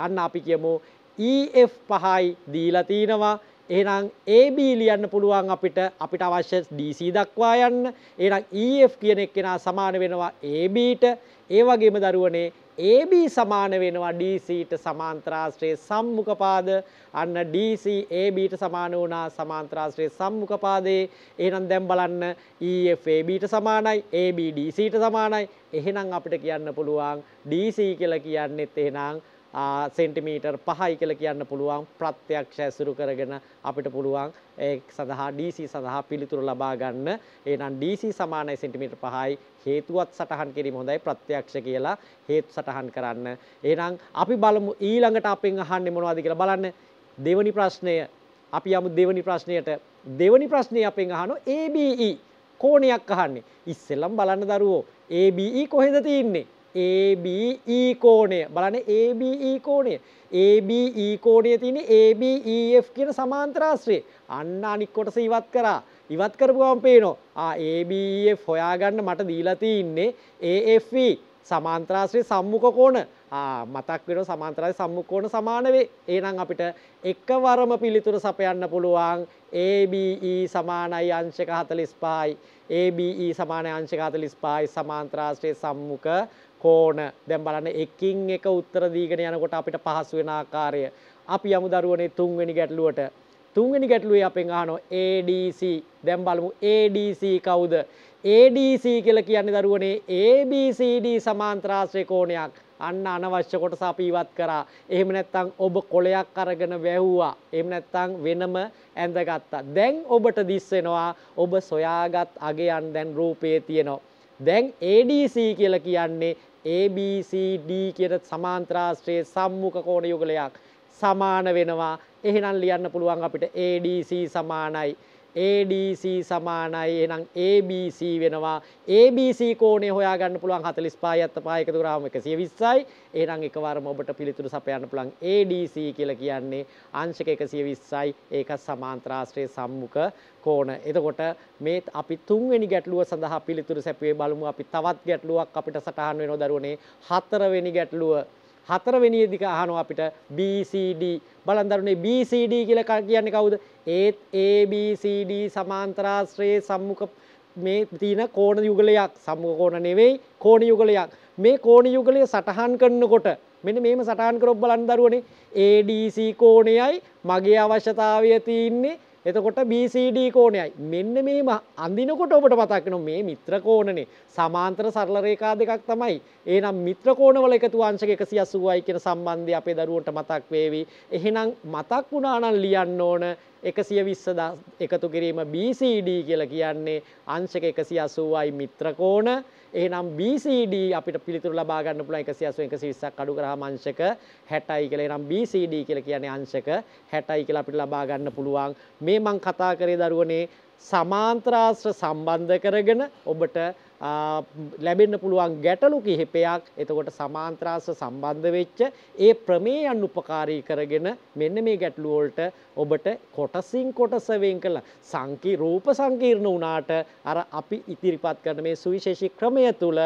B: අන්න අපි කියමු EF පහයි දීලා තිනවා එහෙනම් AB ලියන්න පුළුවන් අපිට අපිට අවශ්‍ය DC දක්වා යන්න. එහෙනම් EF කියන එක්කෙනා සමාන වෙනවා ABට. ඒ වගේම දරුවනේ AB සමාන වෙනවා DCට සමාන්තරාශ්‍රයේ සම්මුඛපාද. අන්න DC ABට සමාන වුණා සමාන්තරාශ්‍රයේ සම්මුඛපාදේ. එහෙනම් දැන් බලන්න EF ABට සමානයි, AB DCට සමානයි. එහෙනම් අපිට කියන්න පුළුවන් DC කියලා කියන්නේත් එහෙනම් සෙන්ටිමීටර් පහයි කියල කියන්න පුළුවන් ප්‍රත්‍යක්ෂ ඇසුරු කරගෙන අපිට පුළුවන් ඒ සඳහා DC සඳහා පිළිතුරු ලබා ගන්න. එහෙනම් DC සමානයි සෙන්ටිමීටර් 5යි හේතුවත් සටහන් කිරීම හොඳයි ප්‍රත්‍යක්ෂ කියලා හේතු සටහන් කරන්න. එහෙනම් අපි බලමු ඊළඟට අපෙන් අහන්නේ මොනවද කියලා බලන්න. දෙවනි ප්‍රශ්නය අපි යමු දෙවනි ප්‍රශ්නයට. දෙවනි ප්‍රශ්නේ අපෙන් අහනවා ABE කෝණයක් අහන්නේ. ඉස්සෙල්ලම බලන්න දරුවෝ ABE කොහෙද තියෙන්නේ? ABE කෝණය බලන්න ABE කෝණය ABE කෝණය තියෙන ABEF කියන සමාන්තරාශ්‍රය අන්න අනික් කොටස ඉවත් කරා ඉවත් කරපු ගමන් පේනවා ආ ABEF හොයාගන්න මට දීලා තින්නේ AFE සමාන්තරාශ්‍රය සම්මුඛ කෝණ මතක් වෙන සමාන්තරාශ්‍රය සම්මුඛ කෝණ සමාන වේ. එහෙනම් අපිට එකවරම පිළිතුර සපයන්න පුළුවන් ABE සමානයි අංශක 45යි ABE සමානයි අංශක 45යි සමාන්තරාශ්‍රය සම්මුඛ කෝණ දැන් බලන්න එකින් එක උත්තර දීගෙන යනකොට අපිට පහසු වෙන ආකාරය අපි යමු දරුවනේ තුන්වෙනි ගැටලුවට තුන්වෙනි ගැටලුවේ අපෙන් අහනවා ADC දැන් බලමු ADC කවුද ADC කියලා කියන්නේ දරුවනේ ABCD සමාන්තරාශ්‍රය කෝණයක් අන්න අනවශ්‍ය කොටස අපි ඉවත් කරා. එහෙම නැත්නම් ඔබ කොලයක් අරගෙන වැහුවා. එහෙම නැත්නම් වෙනම ඇඳගත්තා. දැන් ඔබට දිස් වෙනවා ඔබ සොයාගත් අගයන් දැන් රූපයේ තියෙනවා. දැන් ADC කියලා කියන්නේ ABCD කියන සමාන්ත්‍රාශ්‍රයේ සම්මුඛ කෝණ යුගලයක් සමාන වෙනවා. එහෙනම් ලියන්න පුළුවන් අපිට ADC සමානයි ADC සමානයි එහෙනම් ABC වෙනවා ABC කෝණය හොයාගන්න පුළුවන් 45යි 75යි එකතු කරාම 120යි එහෙනම් එකවරම ඔබට පිළිතුරු සපයන්න පුළුවන් ADC කියලා කියන්නේ අංශක 120යි ඒක සමාන්තර ආශ්‍රේ සම්මුඛ කෝණ එතකොට මේ අපි තුන්වෙනි ගැටලුව සඳහා පිළිතුරු සැපුවේ බලමු අපි තවත් ගැටලුවක් අපිට සටහන් වෙනව දරුවනේ හතරවෙනි ගැටලුව හතරවෙනි එක අහනවා අපිට BCD බලන්න දරුනේ BCD කියලා කියන්නේ කවුද? ඒත් ABCD සමාන්තරාශ්‍රයේ සම්මුඛ මේ තියෙන කෝණ යුගලයක් සම්මුඛ කෝණ නෙවෙයි කෝණ යුගලයක්. මේ කෝණ යුගලය සටහන් කරනකොට මෙන්න මේම සටහන් කරොත් බලන්න දරුවනේ ADC කෝණයයි මගේ අවශ්‍යතාවය තියෙන්නේ එතකොට BCD කෝණයයි. මෙන්න මෙහෙම අඳිනකොට ඔබට මතක් වෙනවා මේ මිත්‍ර කෝණනේ. සමාන්තර සරල රේඛා දෙකක් තමයි. එහෙනම් මිත්‍ර කෝණවල එකතු අංශක 180යි කියන සම්බන්ධය අපේ දරුවන්ට මතක් වේවි. එහෙනම් මතක් වුණා නම් ලියන්න ඕන 120 එකතු කිරීම BCD කියලා කියන්නේ අංශක 180යි මිත්‍ර කෝණ එහෙනම් BCD අපිට පිළිතුරු ලබා ගන්න පුළුවන් 180 120ක් අඩු කරාම අංශක 60යි කියලා. එහෙනම් BCD කියලා කියන්නේ අංශක 60යි කියලා අපිට ලබා ගන්න පුළුවන්. මේ මං කතා කරේ දරුවනේ සමාන්තරාශ්‍ර සම්බන්ධ කරගෙන ඔබට ලැබෙන්න පුළුවන් ගැටලු කිහිපයක් එතකොට සමාන්ත්‍රාස සම්බන්ධ වෙච්ච ඒ ප්‍රමේයන් උපකාරී කරගෙන මෙන්න මේ ගැටලු වලට ඔබට කොටසින් කොටස වෙන් කළ සංකී රූප සංකීර්ණ වුණාට අර අපි ඉදිරිපත් කරන මේ සුවිශේෂී ක්‍රමය තුල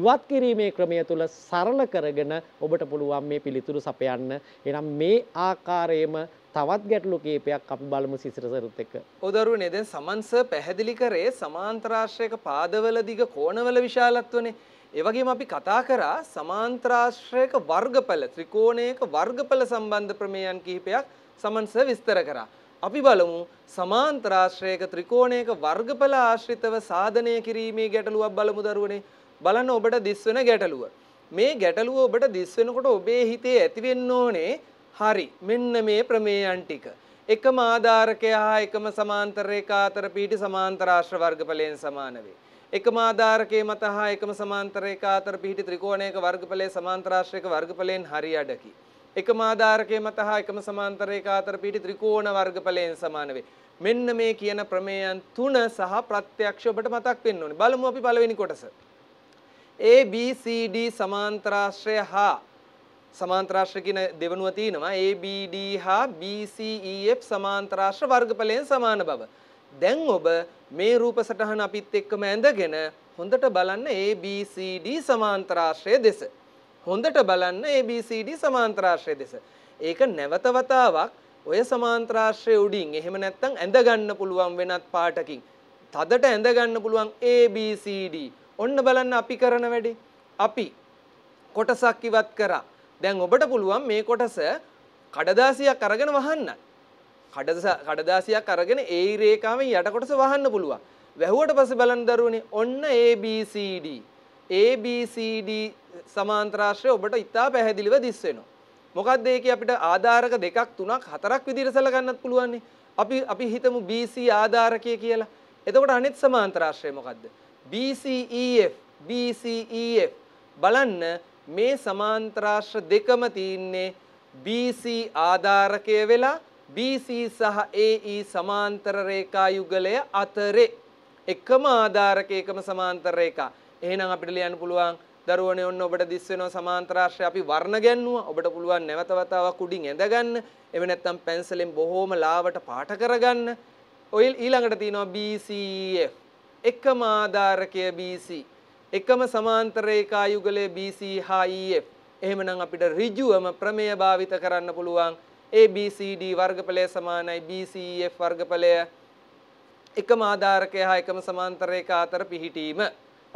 B: ඉවත් කිරීමේ ක්‍රමය තුල සරල කරගෙන ඔබට පුළුවන් මේ පිළිතුරු සපයන්න. එනම් මේ ආකාරයේම තවත් ගැටලු කීපයක් අපි බලමු සිසිර සරුත් එක්ක.
A: ඔව් දරුවනේ දැන් සමන්ස පැහැදිලි කරේ සමාන්තරාශ්‍රයක පාදවල දිග කෝණවල විශාලත්වනේ. ඒ වගේම අපි කතා කරා සමාන්තරාශ්‍රයක වර්ගඵල ත්‍රිකෝණයක වර්ගඵල සම්බන්ධ ප්‍රමේයන් කිහිපයක් සමන්ස විස්තර කරා. අපි බලමු සමාන්තරාශ්‍රයක ත්‍රිකෝණයක වර්ගඵල ආශ්‍රිතව සාධනය කිරීමේ ගැටලුවක් බලමු දරුවනේ. බලන්න ඔබට දිස්වෙන ගැටලුව. මේ ගැටලුව ඔබට දිස්වෙනකොට ඔබේ හිතේ ඇතිවෙන්න ඕනේ හරි මෙන්න මේ ප්‍රමේයන් ටික එකම ආධාරකය හා එකම සමාන්තර රේඛා අතර පිහිටි සමාන්තර ආශ්‍ර වර්ගඵලයෙන් සමාන වේ. එකම ආධාරකයේ මත හා එකම සමාන්තර රේඛා අතර පිහිටි ත්‍රිකෝණයක වර්ගඵලයේ සමාන්තර ආශ්‍රයක වර්ගඵලයෙන් හරි අඩකි. එකම ආධාරකයේ මත හා එකම සමාන්තර රේඛා අතර පිහිටි ත්‍රිකෝණ වර්ගඵලයෙන් සමාන වේ. මෙන්න මේ කියන ප්‍රමේයන් තුන සහ ප්‍රත්‍යක්ෂ ඔබට මතක් වෙන්න ඕනේ. බලමු අපි පළවෙනි කොටස. ABCD සමාන්තරාශ්‍රය හා සමාන්තරාශ්‍ර කියන දෙවනුව තියෙනවා ABD හා BCEF සමාන්තරාශ්‍ර වර්ගඵලයෙන් සමාන බව. දැන් ඔබ මේ රූප සටහන අපිත් එක්කම ඇඳගෙන හොඳට බලන්න ABCD සමාන්තරාශ්‍රය දෙස. හොඳට බලන්න ABCD සමාන්තරාශ්‍රය දෙස. ඒක නැවත වතාවක් ඔය සමාන්තරාශ්‍රය උඩින් එහෙම නැත්නම් ඇඳ ගන්න පුළුවන් වෙනත් පාටකින් තදට ඇඳ ගන්න පුළුවන් ABCD. ඔන්න බලන්න අපි කරන වැඩේ. අපි කොටසක් ඉවත් කරා. දැන් ඔබට පුළුවන් මේ කොටස කඩදාසියක් අරගෙන වහන්න. කඩදාසියක් අරගෙන ඒ රේඛාවෙන් යට කොටස වහන්න පුළුවන්. වැහුවට පස්සේ බලන්න දරුවනේ ඔන්න ABCD ABCD සමාන්තරාශ්‍රය ඔබට ඉතා පැහැදිලිව දිස් වෙනවා. මොකක්ද ඒක අපිට ආධාරක දෙකක් තුනක් හතරක් විදිහට සැලකන්නත් පුළුවන් අපි අපි හිතමු BC ආධාරකය කියලා. එතකොට අනෙත් සමාන්තර ආශ්‍රය මොකද්ද? BCEF BCEF බලන්න මේ සමාන්තර රාෂ්ට්‍ර දෙකම තින්නේ BC ආධාරකය වෙලා BC සහ AE සමාන්තර රේඛා යුගලය අතරේ එකම ආධාරක එකම සමාන්තර රේඛා. එහෙනම් අපිට ලියන්න පුළුවන් දරුවනේ ඔන්න ඔබට දිස් වෙනවා සමාන්තර රාශිය අපි වර්ණ ගැන්නුවා. ඔබට පුළුවන් නැවත වතාවක් උඩින් ඇඳගන්න. එව නැත්තම් පැන්සලෙන් බොහොම ලාවට පාට කරගන්න. ඔය ඊළඟට තියෙනවා BCF. E එකම ආධාරකය BC. E. එකම සමාන්තර ඒකා යුගලයේ BC හා EF. එහෙමනම් අපිට ඍජුවම ප්‍රමේය භාවිත කරන්න පුළුවන් ABCD වර්ගඵලය සමානයි BCEF වර්ගඵලය එකම ආධාරකය හා එකම සමාන්තර ඒක අතර පිහිටීම.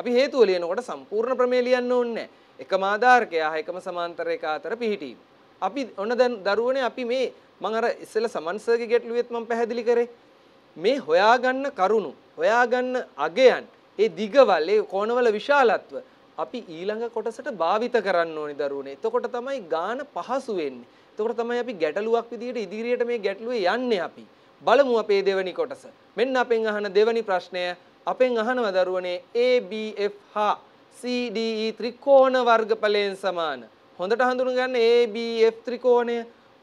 A: අපි හේතුව ලියනකොට සම්පූර්ණ ප්‍රමේය ලියන්න ඕනේ එකම ආධාරකය හා එකම සමාන්තර ඒක අතර පිහිටීම. අපි ඔන්න දැන් දරුවනේ අපි මේ මම අර ඉස්සෙල්ලා සමන්සර්ගේ ගැටලුවෙත් මම පැහැදිලි කරේ. මේ හොයාගන්න කරුණු, හොයාගන්න අගයන් ඒ දිගවල් ඒ කෝණවල විශාලත්ව අපි ඊළඟ කොටසට භාවිත කරන්න ඕනි දරුවනේ. එතකොට තමයි ගාන පහසු වෙන්නේ. එතකොට තමයි අපි ගැටලුවක් විදිහට ඉදිරියට මේ ගැටලුවේ යන්නේ අපි. බලමු අපේ දෙවැනි කොටස. මෙන්න අපෙන් අහන දෙවැනි ප්‍රශ්නය අපෙන් අහනව දරුවනේ ABF හා CDE ත්‍රිකෝණ වර්ගඵලයෙන් සමාන. හොඳට හඳුනගන්න ABF ත්‍රිකෝණය.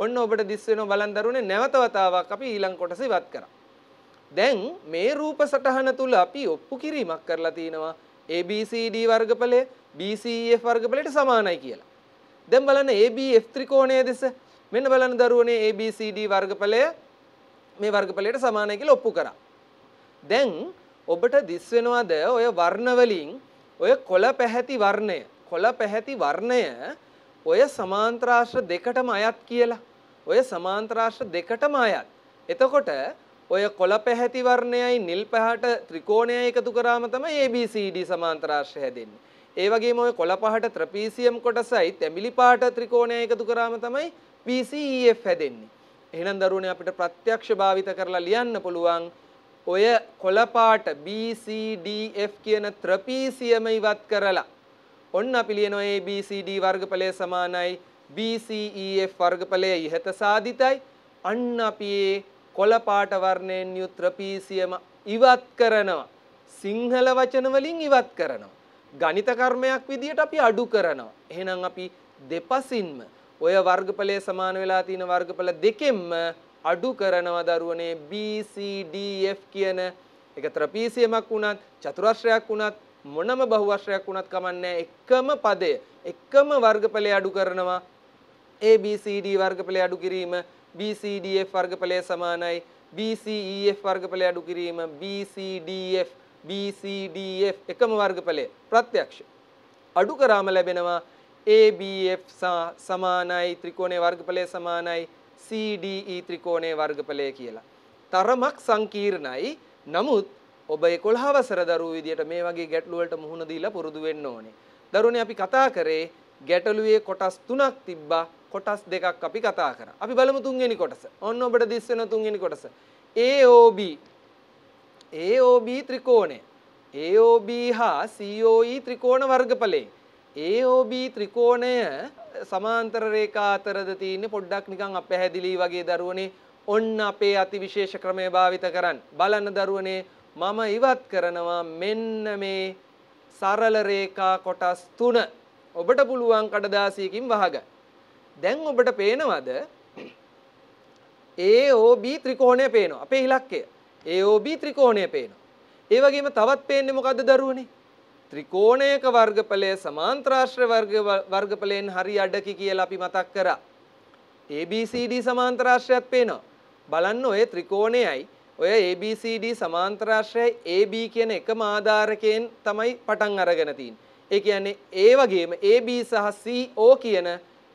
A: ඔන්න ඔබට දිස් වෙනවා බලන් දරුවනේ නැවත වතාවක් අපි ඊළඟ කොටස ඉවත් කරමු. දැන් මේ රූප සටහන තුල අපි ඔප්පු කිරීමක් කරලා තිනවා ABCD වර්ගඵලය BCEF වර්ගඵලයට සමානයි කියලා. දැන් බලන්න ABF ත්‍රිකෝණයේ දෙස මෙන්න බලන්න දරුවනේ ABCD වර්ගඵලය මේ වර්ගඵලයට සමානයි කියලා ඔප්පු කරා. දැන් ඔබට දිස් වෙනවද ඔය වර්ණ ඔය කොළ පැහැති වර්ණය කොළ පැහැති වර්ණය ඔය සමාන්තරාශ්‍ර දෙකටම අයත් කියලා. ඔය සමාන්තරාශ්‍ර දෙකටම අයත්. එතකොට ඔය කොළ පැහැති වර්ණයයි නිල් පැහැට ත්‍රිකෝණයයි එකතු කරාම තමයි ABCD සමාන්තරාශ්‍රය හැදෙන්නේ. ඒ වගේම ඔය කොළ පහට ත්‍රපීසියම් කොටසයි තැඹිලි පාට ත්‍රිකෝණයයි එකතු කරාම තමයි BCEF හැදෙන්නේ. එහෙනම් දරුවනේ අපිට ප්‍රත්‍යක්ෂ භාවිත කරලා ලියන්න පුළුවන් ඔය කොළ පාට BCDF කියන ත්‍රපීසියම ඉවත් කරලා ඔන්න අපි ලියනවා ABCD වර්ගඵලය සමානයි BCEF වර්ගඵලය ඉහත සාධිතයි අන්න අපි කොළපාට වර්ණයෙන් යුත් ත්‍රපීසියම ඉවත් කරනවා. සිංහල වචන වලින් ඉවත් කරනවා. ගණිත කර්මයක් විදියට අපි අඩු කරනවා. එහෙනම් අපි දෙපසින්ම ඔය වර්ගඵලයේ සමාන වෙලා තියෙන වර්ගඵල දෙකෙන්ම අඩු කරනවා දරුවනේ B C D F කියන එක ත්‍රපීසියමක් වුණත් චතුරස්‍රයක් වුණත් මොනම බහුවස්‍රයක් වුණත් කමන්නේ එකම පදය එකම වර්ගඵලය අඩු කරනවා A B C D වර්ගඵලය අඩු කිරීම BCDF වර්ගඵලය සමානයි BCEF වර්ගඵලය අඩු කිරීම BCDF BCDF එකම වර්ගඵලය ප්‍රත්‍යක්ෂ අඩු කරාම ලැබෙනවා ABF සමානයි ත්‍රිකෝණයේ වර්ගඵලය සමානයි CDE ත්‍රිකෝණයේ වර්ගඵලය කියලා. තරමක් සංකීර්ණයි. නමුත් ඔබ 11 වසර දරුවෝ විදියට මේ වගේ ගැටලු වලට මුහුණ දීලා පුරුදු වෙන්න ඕනේ. දරුවනේ අපි කතා කරේ ගැටලුවේ කොටස් තුනක් තිබ්බා කොටස් දෙකක් අපි කතා කරා. අපි බලමු තුන්වෙනි කොටස. ඔන්න ඔබට දිස් වෙන තුන්වෙනි කොටස. AOB AOB ත්‍රිකෝණය. AOB හා COE ත්‍රිකෝණ වර්ගඵලයෙන් AOB ත්‍රිකෝණය සමාන්තර රේඛා අතරද තියෙන්නේ පොඩ්ඩක් නිකන් අපැහැදිලි වගේ දරුවනේ ඔන්න අපේ අතිවිශේෂ ක්‍රමය භාවිත කරන්න. බලන්න දරුවනේ මම ඉවත් කරනවා මෙන්න මේ සරල රේඛා කොටස් තුන. ඔබට පුළුවන් කඩදාසියකින් වහගන්න. දැන් ඔබට පේනවද AOB ත්‍රිකෝණය පේනවා. අපේ ඉලක්කය AOB ත්‍රිකෝණය පේනවා. ඒ වගේම තවත් පේන්නේ මොකද්ද දරුවනේ? ත්‍රිකෝණයක වර්ගඵලය සමාන්තරාශ්‍ර වර්ග වර්ගඵලයෙන් හරි අඩකි කියලා අපි මතක් කරා. ABCD සමාන්තරාශ්‍රයත් පේනවා. බලන්න ඔය ත්‍රිකෝණයයි ඔය ABCD සමාන්තරාශ්‍රයයි AB කියන එකම ආධාරකයෙන් තමයි පටන් අරගෙන තින්නේ. ඒ කියන්නේ ඒ වගේම AB සහ CO කියන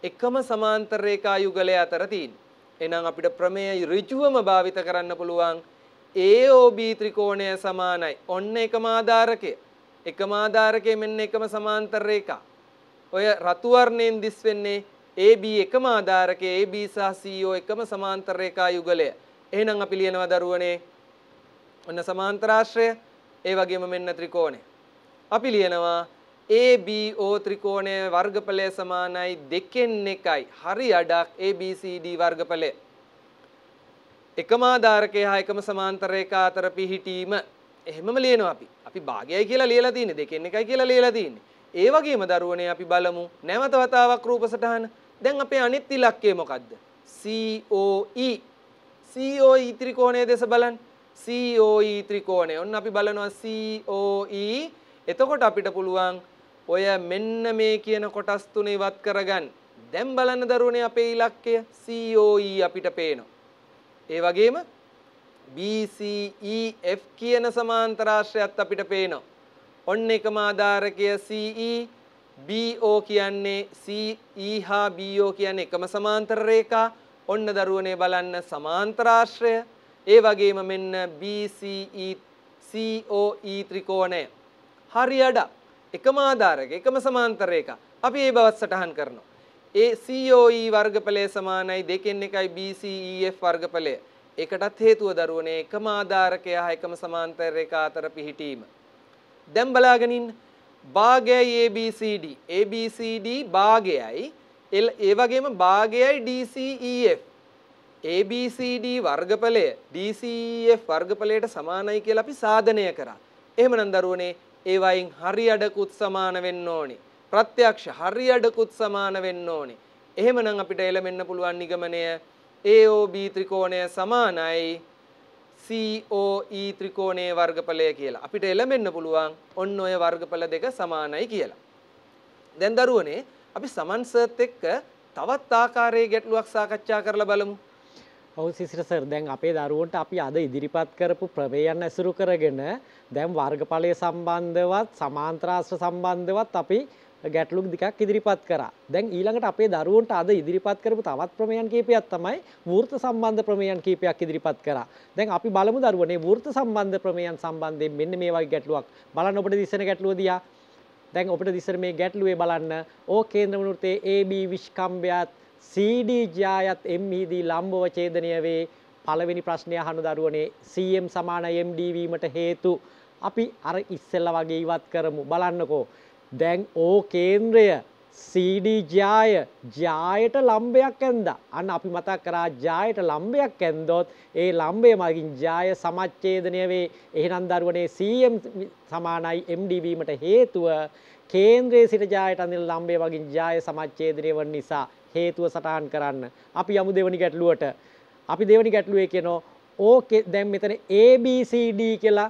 A: එකම සමාන්තර රේඛා යුගලය අතර තියෙන. එහෙනම් අපිට ප්‍රමේය ඍජුවම භාවිත කරන්න පුළුවන් AOB ත්‍රිකෝණය සමානයි. ඔන්න එකම ආධාරකය. එකම ආධාරකයේ මෙන්න එකම සමාන්තර රේඛා. ඔය රතු වර්ණයෙන් දිස් වෙන්නේ AB එකම ආධාරකයේ AB සහ CO එකම සමාන්තර රේඛා යුගලය. එහෙනම් අපි ලියනවා දරුවනේ ඔන්න සමාන්තර ආශ්‍රය ඒ වගේම මෙන්න ත්‍රිකෝණය. අපි ලියනවා ABO ත්‍රිකෝණය වර්ගඵලය සමානයි 2න් 1යි. හරි අඩක් ABCD වර්ගඵලය. එකම ආධාරකය හා එකම සමාන්තර රේඛ අතර පිහිටීම එහෙමම ලියනවා අපි. අපි භාගයයි කියලා ලියලා තියෙන්නේ 2න් 1යි කියලා ලියලා තියෙන්නේ. ඒ වගේම දරුවනේ අපි බලමු නැවත වතාවක් රූපසටහන. දැන් අපේ අනිත් ඉලක්කය මොකද්ද? COE. COE ත්‍රිකෝණය දෙස බලන්න. COE ත්‍රිකෝණය. ඔන්න අපි බලනවා COE. එතකොට අපිට පුළුවන් ඔය මෙන්න මේ කියන කොටස් තුන ඉවත් කරගන්න. දැන් බලන්න දරුවනේ අපේ ඉලක්කය COE අපිට පේනවා. ඒ වගේම BCEF කියන සමාන්තර ආශ්‍රයත් අපිට පේනවා. ඔන්න එකම ආධාරකය CE BO කියන්නේ CE හා BO කියන්නේ එකම සමාන්තර රේඛා. ඔන්න දරුවනේ බලන්න සමාන්තර ආශ්‍රය. ඒ වගේම මෙන්න BCE COE ත්‍රිකෝණය. හරියඩා එකම ආධාරක එකම සමාන්තර එක. අපි ඒ බවත් සටහන් කරනවා. ඒ COE වර්ගඵලය සමානයි 2n එකයි BCEF වර්ගඵලය. ඒකටත් හේතුව දරුවනේ එකම ආධාරකය හා එකම සමාන්තර එක අතර පිහිටීම. දැන් බලාගෙන ඉන්න භාගයයි ABCD. ABCD භාගයයි ඒ වගේම භාගයයි DCEF. ABCD වර්ගඵලය DCEF වර්ගඵලයට සමානයි කියලා අපි සාධනය කරා. එහෙමනම් දරුවනේ ඒවයින් හරියඩකුත් සමාන වෙන්න ඕනි. ප්‍රත්‍යක්ෂ හරියඩකුත් සමාන වෙන්න ඕනි. එහෙමනම් අපිට එළමෙන්න පුළුවන් නිගමනය AOB ත්‍රිකෝණය සමානයි COE ත්‍රිකෝණයේ වර්ගඵලය කියලා. අපිට එළමෙන්න පුළුවන් ඔන්න ඔය වර්ගඵල දෙක සමානයි කියලා. දැන් දරුවනේ අපි සමන් සර්ත් එක්ක තවත් ආකාරයේ ගැටලුවක් සාකච්ඡා කරලා බලමු. ඔවු සිසිර සර් දැන් අපේ
B: දරුවන්ට අපි අද ඉදිරිපත් කරපු ප්‍රවේයන් ඇසුරු කරගෙන දැන් වර්ගඵලය සම්බන්ධවත් සමාන්ත්‍රාශ්‍ර සම්බන්ධවත් අපි ගැටලු දෙකක් ඉදිරිපත් කරා. දැන් ඊළඟට අපේ දරුවන්ට අද ඉදිරිපත් කරපු තවත් ප්‍රමේයන් කීපයක් තමයි වෘත්ත සම්බන්ධ ප්‍රමේයන් කීපයක් ඉදිරිපත් කරා. දැන් අපි බලමු දරුවනේ වෘත්ත සම්බන්ධ ප්‍රමේයන් සම්බන්ධයෙන් මෙන්න මේ වගේ ගැටලුවක් බලන්න ඔබට දිස්සන ගැටලුව දිහා. දැන් ඔබට දිස්සන මේ ගැටලුවේ බලන්න ඕ කේන්ද්‍ර වෘත්තයේ AB විෂ්කම්භයත් CD ජායත් M හිදී e ලම්බව ඡේදනය වේ පළවෙනි ප්‍රශ්නය අහන දරුවනේ CM සමාන MD වීමට හේතු අපි අර ඉස්සෙල්ලා වගේ ඉවත් කරමු බලන්නකෝ දැන් ඕ කේන්ද්‍රය CD ජාය ජායට ලම්බයක් ඇන්දා අන්න අපි මතක් කරා ජායට ලම්බයක් ඇන්දොත් ඒ ලම්බය මගින් ජාය සමච්ඡේදනය වේ එහෙනම් දරුවනේ CM සමානයි MD වීමට හේතුව කේන්ද්‍රයේ සිට ජායට අඳින ලම්බය මගින් ජාය සමච්ඡේදනය වන නිසා හේතුව සටහන් කරන්න. අපි යමු දෙවනි ගැටලුවට. අපි දෙවනි ගැටලුවේ කියනවා ඕකේ දැන් මෙතන ABCD කියලා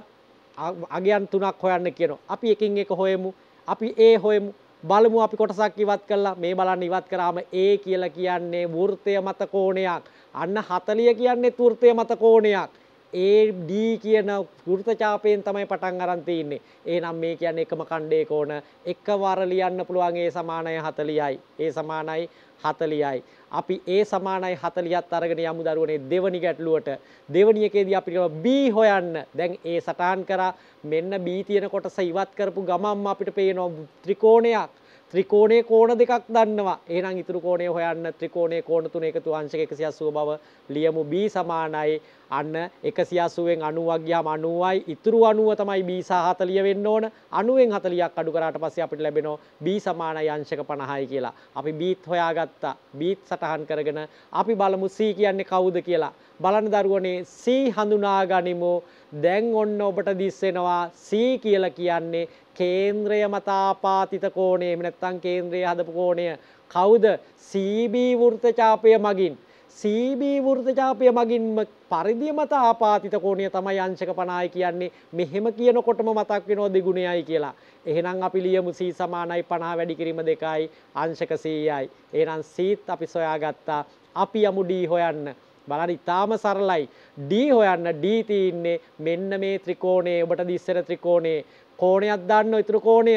B: අගයන් තුනක් හොයන්න කියනවා. අපි එකින් එක හොයමු. අපි A හොයමු. බලමු අපි කොටසක් ඉවත් කළා. මේ බලන්න ඉවත් කරාම A කියලා කියන්නේ වෘත්තය මත කෝණයක්. අන්න 40 කියන්නේ වෘත්තය මත කෝණයක්. ඒ ඩී කියන කෘතචාපයෙන් තමයි පටන් අරන් තින්නේ. එහෙනම් මේ කියන්නේ එකම ඛණ්ඩේ කෝණ එකවර ලියන්න පුළුවන් ඒ සමානයි 40යි. ඒ සමානයි 40යි. අපි ඒ සමානයි 40ත් අරගෙන යමු දරුවනේ දෙවනි ගැටලුවට. දෙවනි එකේදී අපිට B හොයන්න. දැන් ඒ සටහන් කරා මෙන්න B තියෙන කොටස ඉවත් කරපු ගමම්ම අපිට පේනවා ත්‍රිකෝණයක්. ත්‍රිකෝණයේ කෝණ දෙකක් දන්නවා. එහෙනම් ඉතුරු කෝණය හොයන්න ත්‍රිකෝණයේ කෝණ තුන එකතු අංශක 180 බව ලියමු b සමානයි අන්න 180ෙන් 90ක් ගියාම 90යි ඉතුරු 90 තමයි b සහ 40 වෙන්න ඕන. 90ෙන් 40ක් අඩු කරාට පස්සේ අපිට ලැබෙනවා b සමානයි අංශක 50යි කියලා. අපි b හොයාගත්තා. b සටහන් කරගෙන අපි බලමු c කියන්නේ කවුද කියලා. බලන දරුවනේ c හඳුනා ගනිමු. දැන් ඔන්න ඔබට දිස්සෙනවා C කියලා කියන්නේ කේන්ද්‍රය මත ආපාතිත කෝණය එහෙම නැත්නම් කේන්ද්‍රය හදපු කෝණය කවුද CB වෘත්තචාපය මගින් CB වෘත්තචාපය මගින්ම පරිධිය මත ආපාතිත කෝණය තමයි අංශක 50යි කියන්නේ මෙහෙම කියනකොටම මතක් වෙනවා දෙගුණයයි කියලා. එහෙනම් අපි ලියමු C සමානයි 50 වැඩි කිරීම 2යි අංශක 100යි. එහෙනම් C අපි සොයාගත්තා. අපි යමු D හොයන්න. බලන්න ඉතාම සරලයි D හොයන්න D තියෙන්නේ මෙන්න මේ ත්‍රිකෝණයේ ඔබට දිස්සෙන ත්‍රිකෝණයේ කෝණයක් දාන්න ඊතුරු කෝණය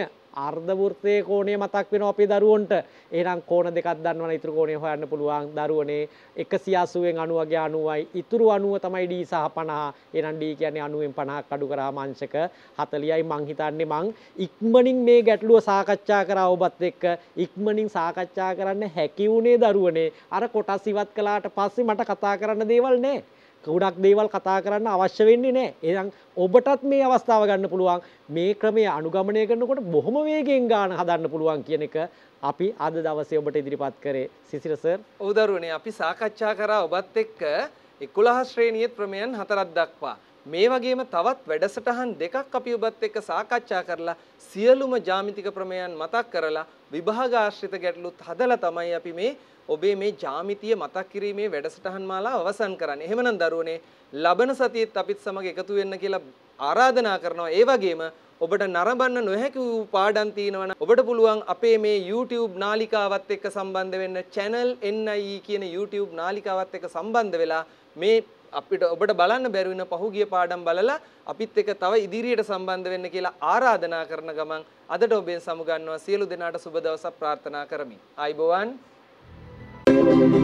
B: අර්ධවෘත්තයේ කෝණය මතක් වෙනවා අපේ දරුවන්ට. එහෙනම් කෝණ දෙකක් දන්නවනේ ඉතුරු කෝණය හොයන්න පුළුවන් දරුවනේ 180න් 90ගේ 90යි. ඉතුරු 90 තමයි D සහ 50. එහෙනම් D කියන්නේ 90න් 50ක් අඩු කරාම අංශක 40යි මං හිතන්නේ මං ඉක්මනින් මේ ගැටලුව සාකච්ඡා කරා ඔබත් එක්ක. ඉක්මනින් සාකච්ඡා කරන්න හැකි වුණේ දරුවනේ. අර කොටස් ඉවත් කළාට පස්සේ මට කතා කරන්න දේවල් නැහැ. ගොඩක් දේවල් කතා කරන්න අවශ්‍ය වෙන්නේ නෑ එනම් ඔබටත් මේ අවස්ථාව ගන්න පුළුවන් මේ ක්‍රමය අනුගමනය කරනකොට බොහොම වේගෙන් ගාන හදන්න පුළුවන් කියන එක අපි අද දවසේ ඔබට ඉදිරිපත් කරේ සිසිර සර්
A: ඔවුදරුවනේ අපි සාකච්ඡා කරා ඔබත් එක්ක එකුළහ ශ්‍රේණියත් ක්‍රමයන් හතරක් දක්වා මේ වගේම තවත් වැඩසටහන් දෙකක් අපි ඔබත් එක්ක සාකච්ඡා කරලා සියලුම ජාමිතික ක්‍රමයන් මතක් කරලා විභාගාශ්‍රිත ගැටලුත් හදලා තමයි අපි මේ ඔබේ මේ ජාමිතිය මතක් කිරීමේ වැඩසටහන් මාලාව අවසන් කරන්නේ. එහෙමනම් දරුවනේ ලබන සතියෙත් අපිත් සමග එකතු වෙන්න කියලා ආරාධනා කරනවා. ඒ වගේම ඔබට නරඹන්න නොහැකි වූ පාඩම් තියෙනවනම් ඔබට පුළුවන් අපේ මේ YouTube නාලිකාවත් එක්ක සම්බන්ධ වෙන්න channel NIE කියන YouTube නාලිකාවත් එක්ක සම්බන්ධ වෙලා මේ අපිට ඔබට බලන්න බැරිවෙන පහුගිය පාඩම් බලලා අපිත් එක්ක තව ඉදිරියට සම්බන්ධ වෙන්න කියලා ආරාධනා කරන ගමන් අදට ඔබෙන් සමුගන්නවා සියලු දෙනාට සුබ දවසක් ප්‍රාර්ථනා කරමි. ආයිබෝවන්. Thank you.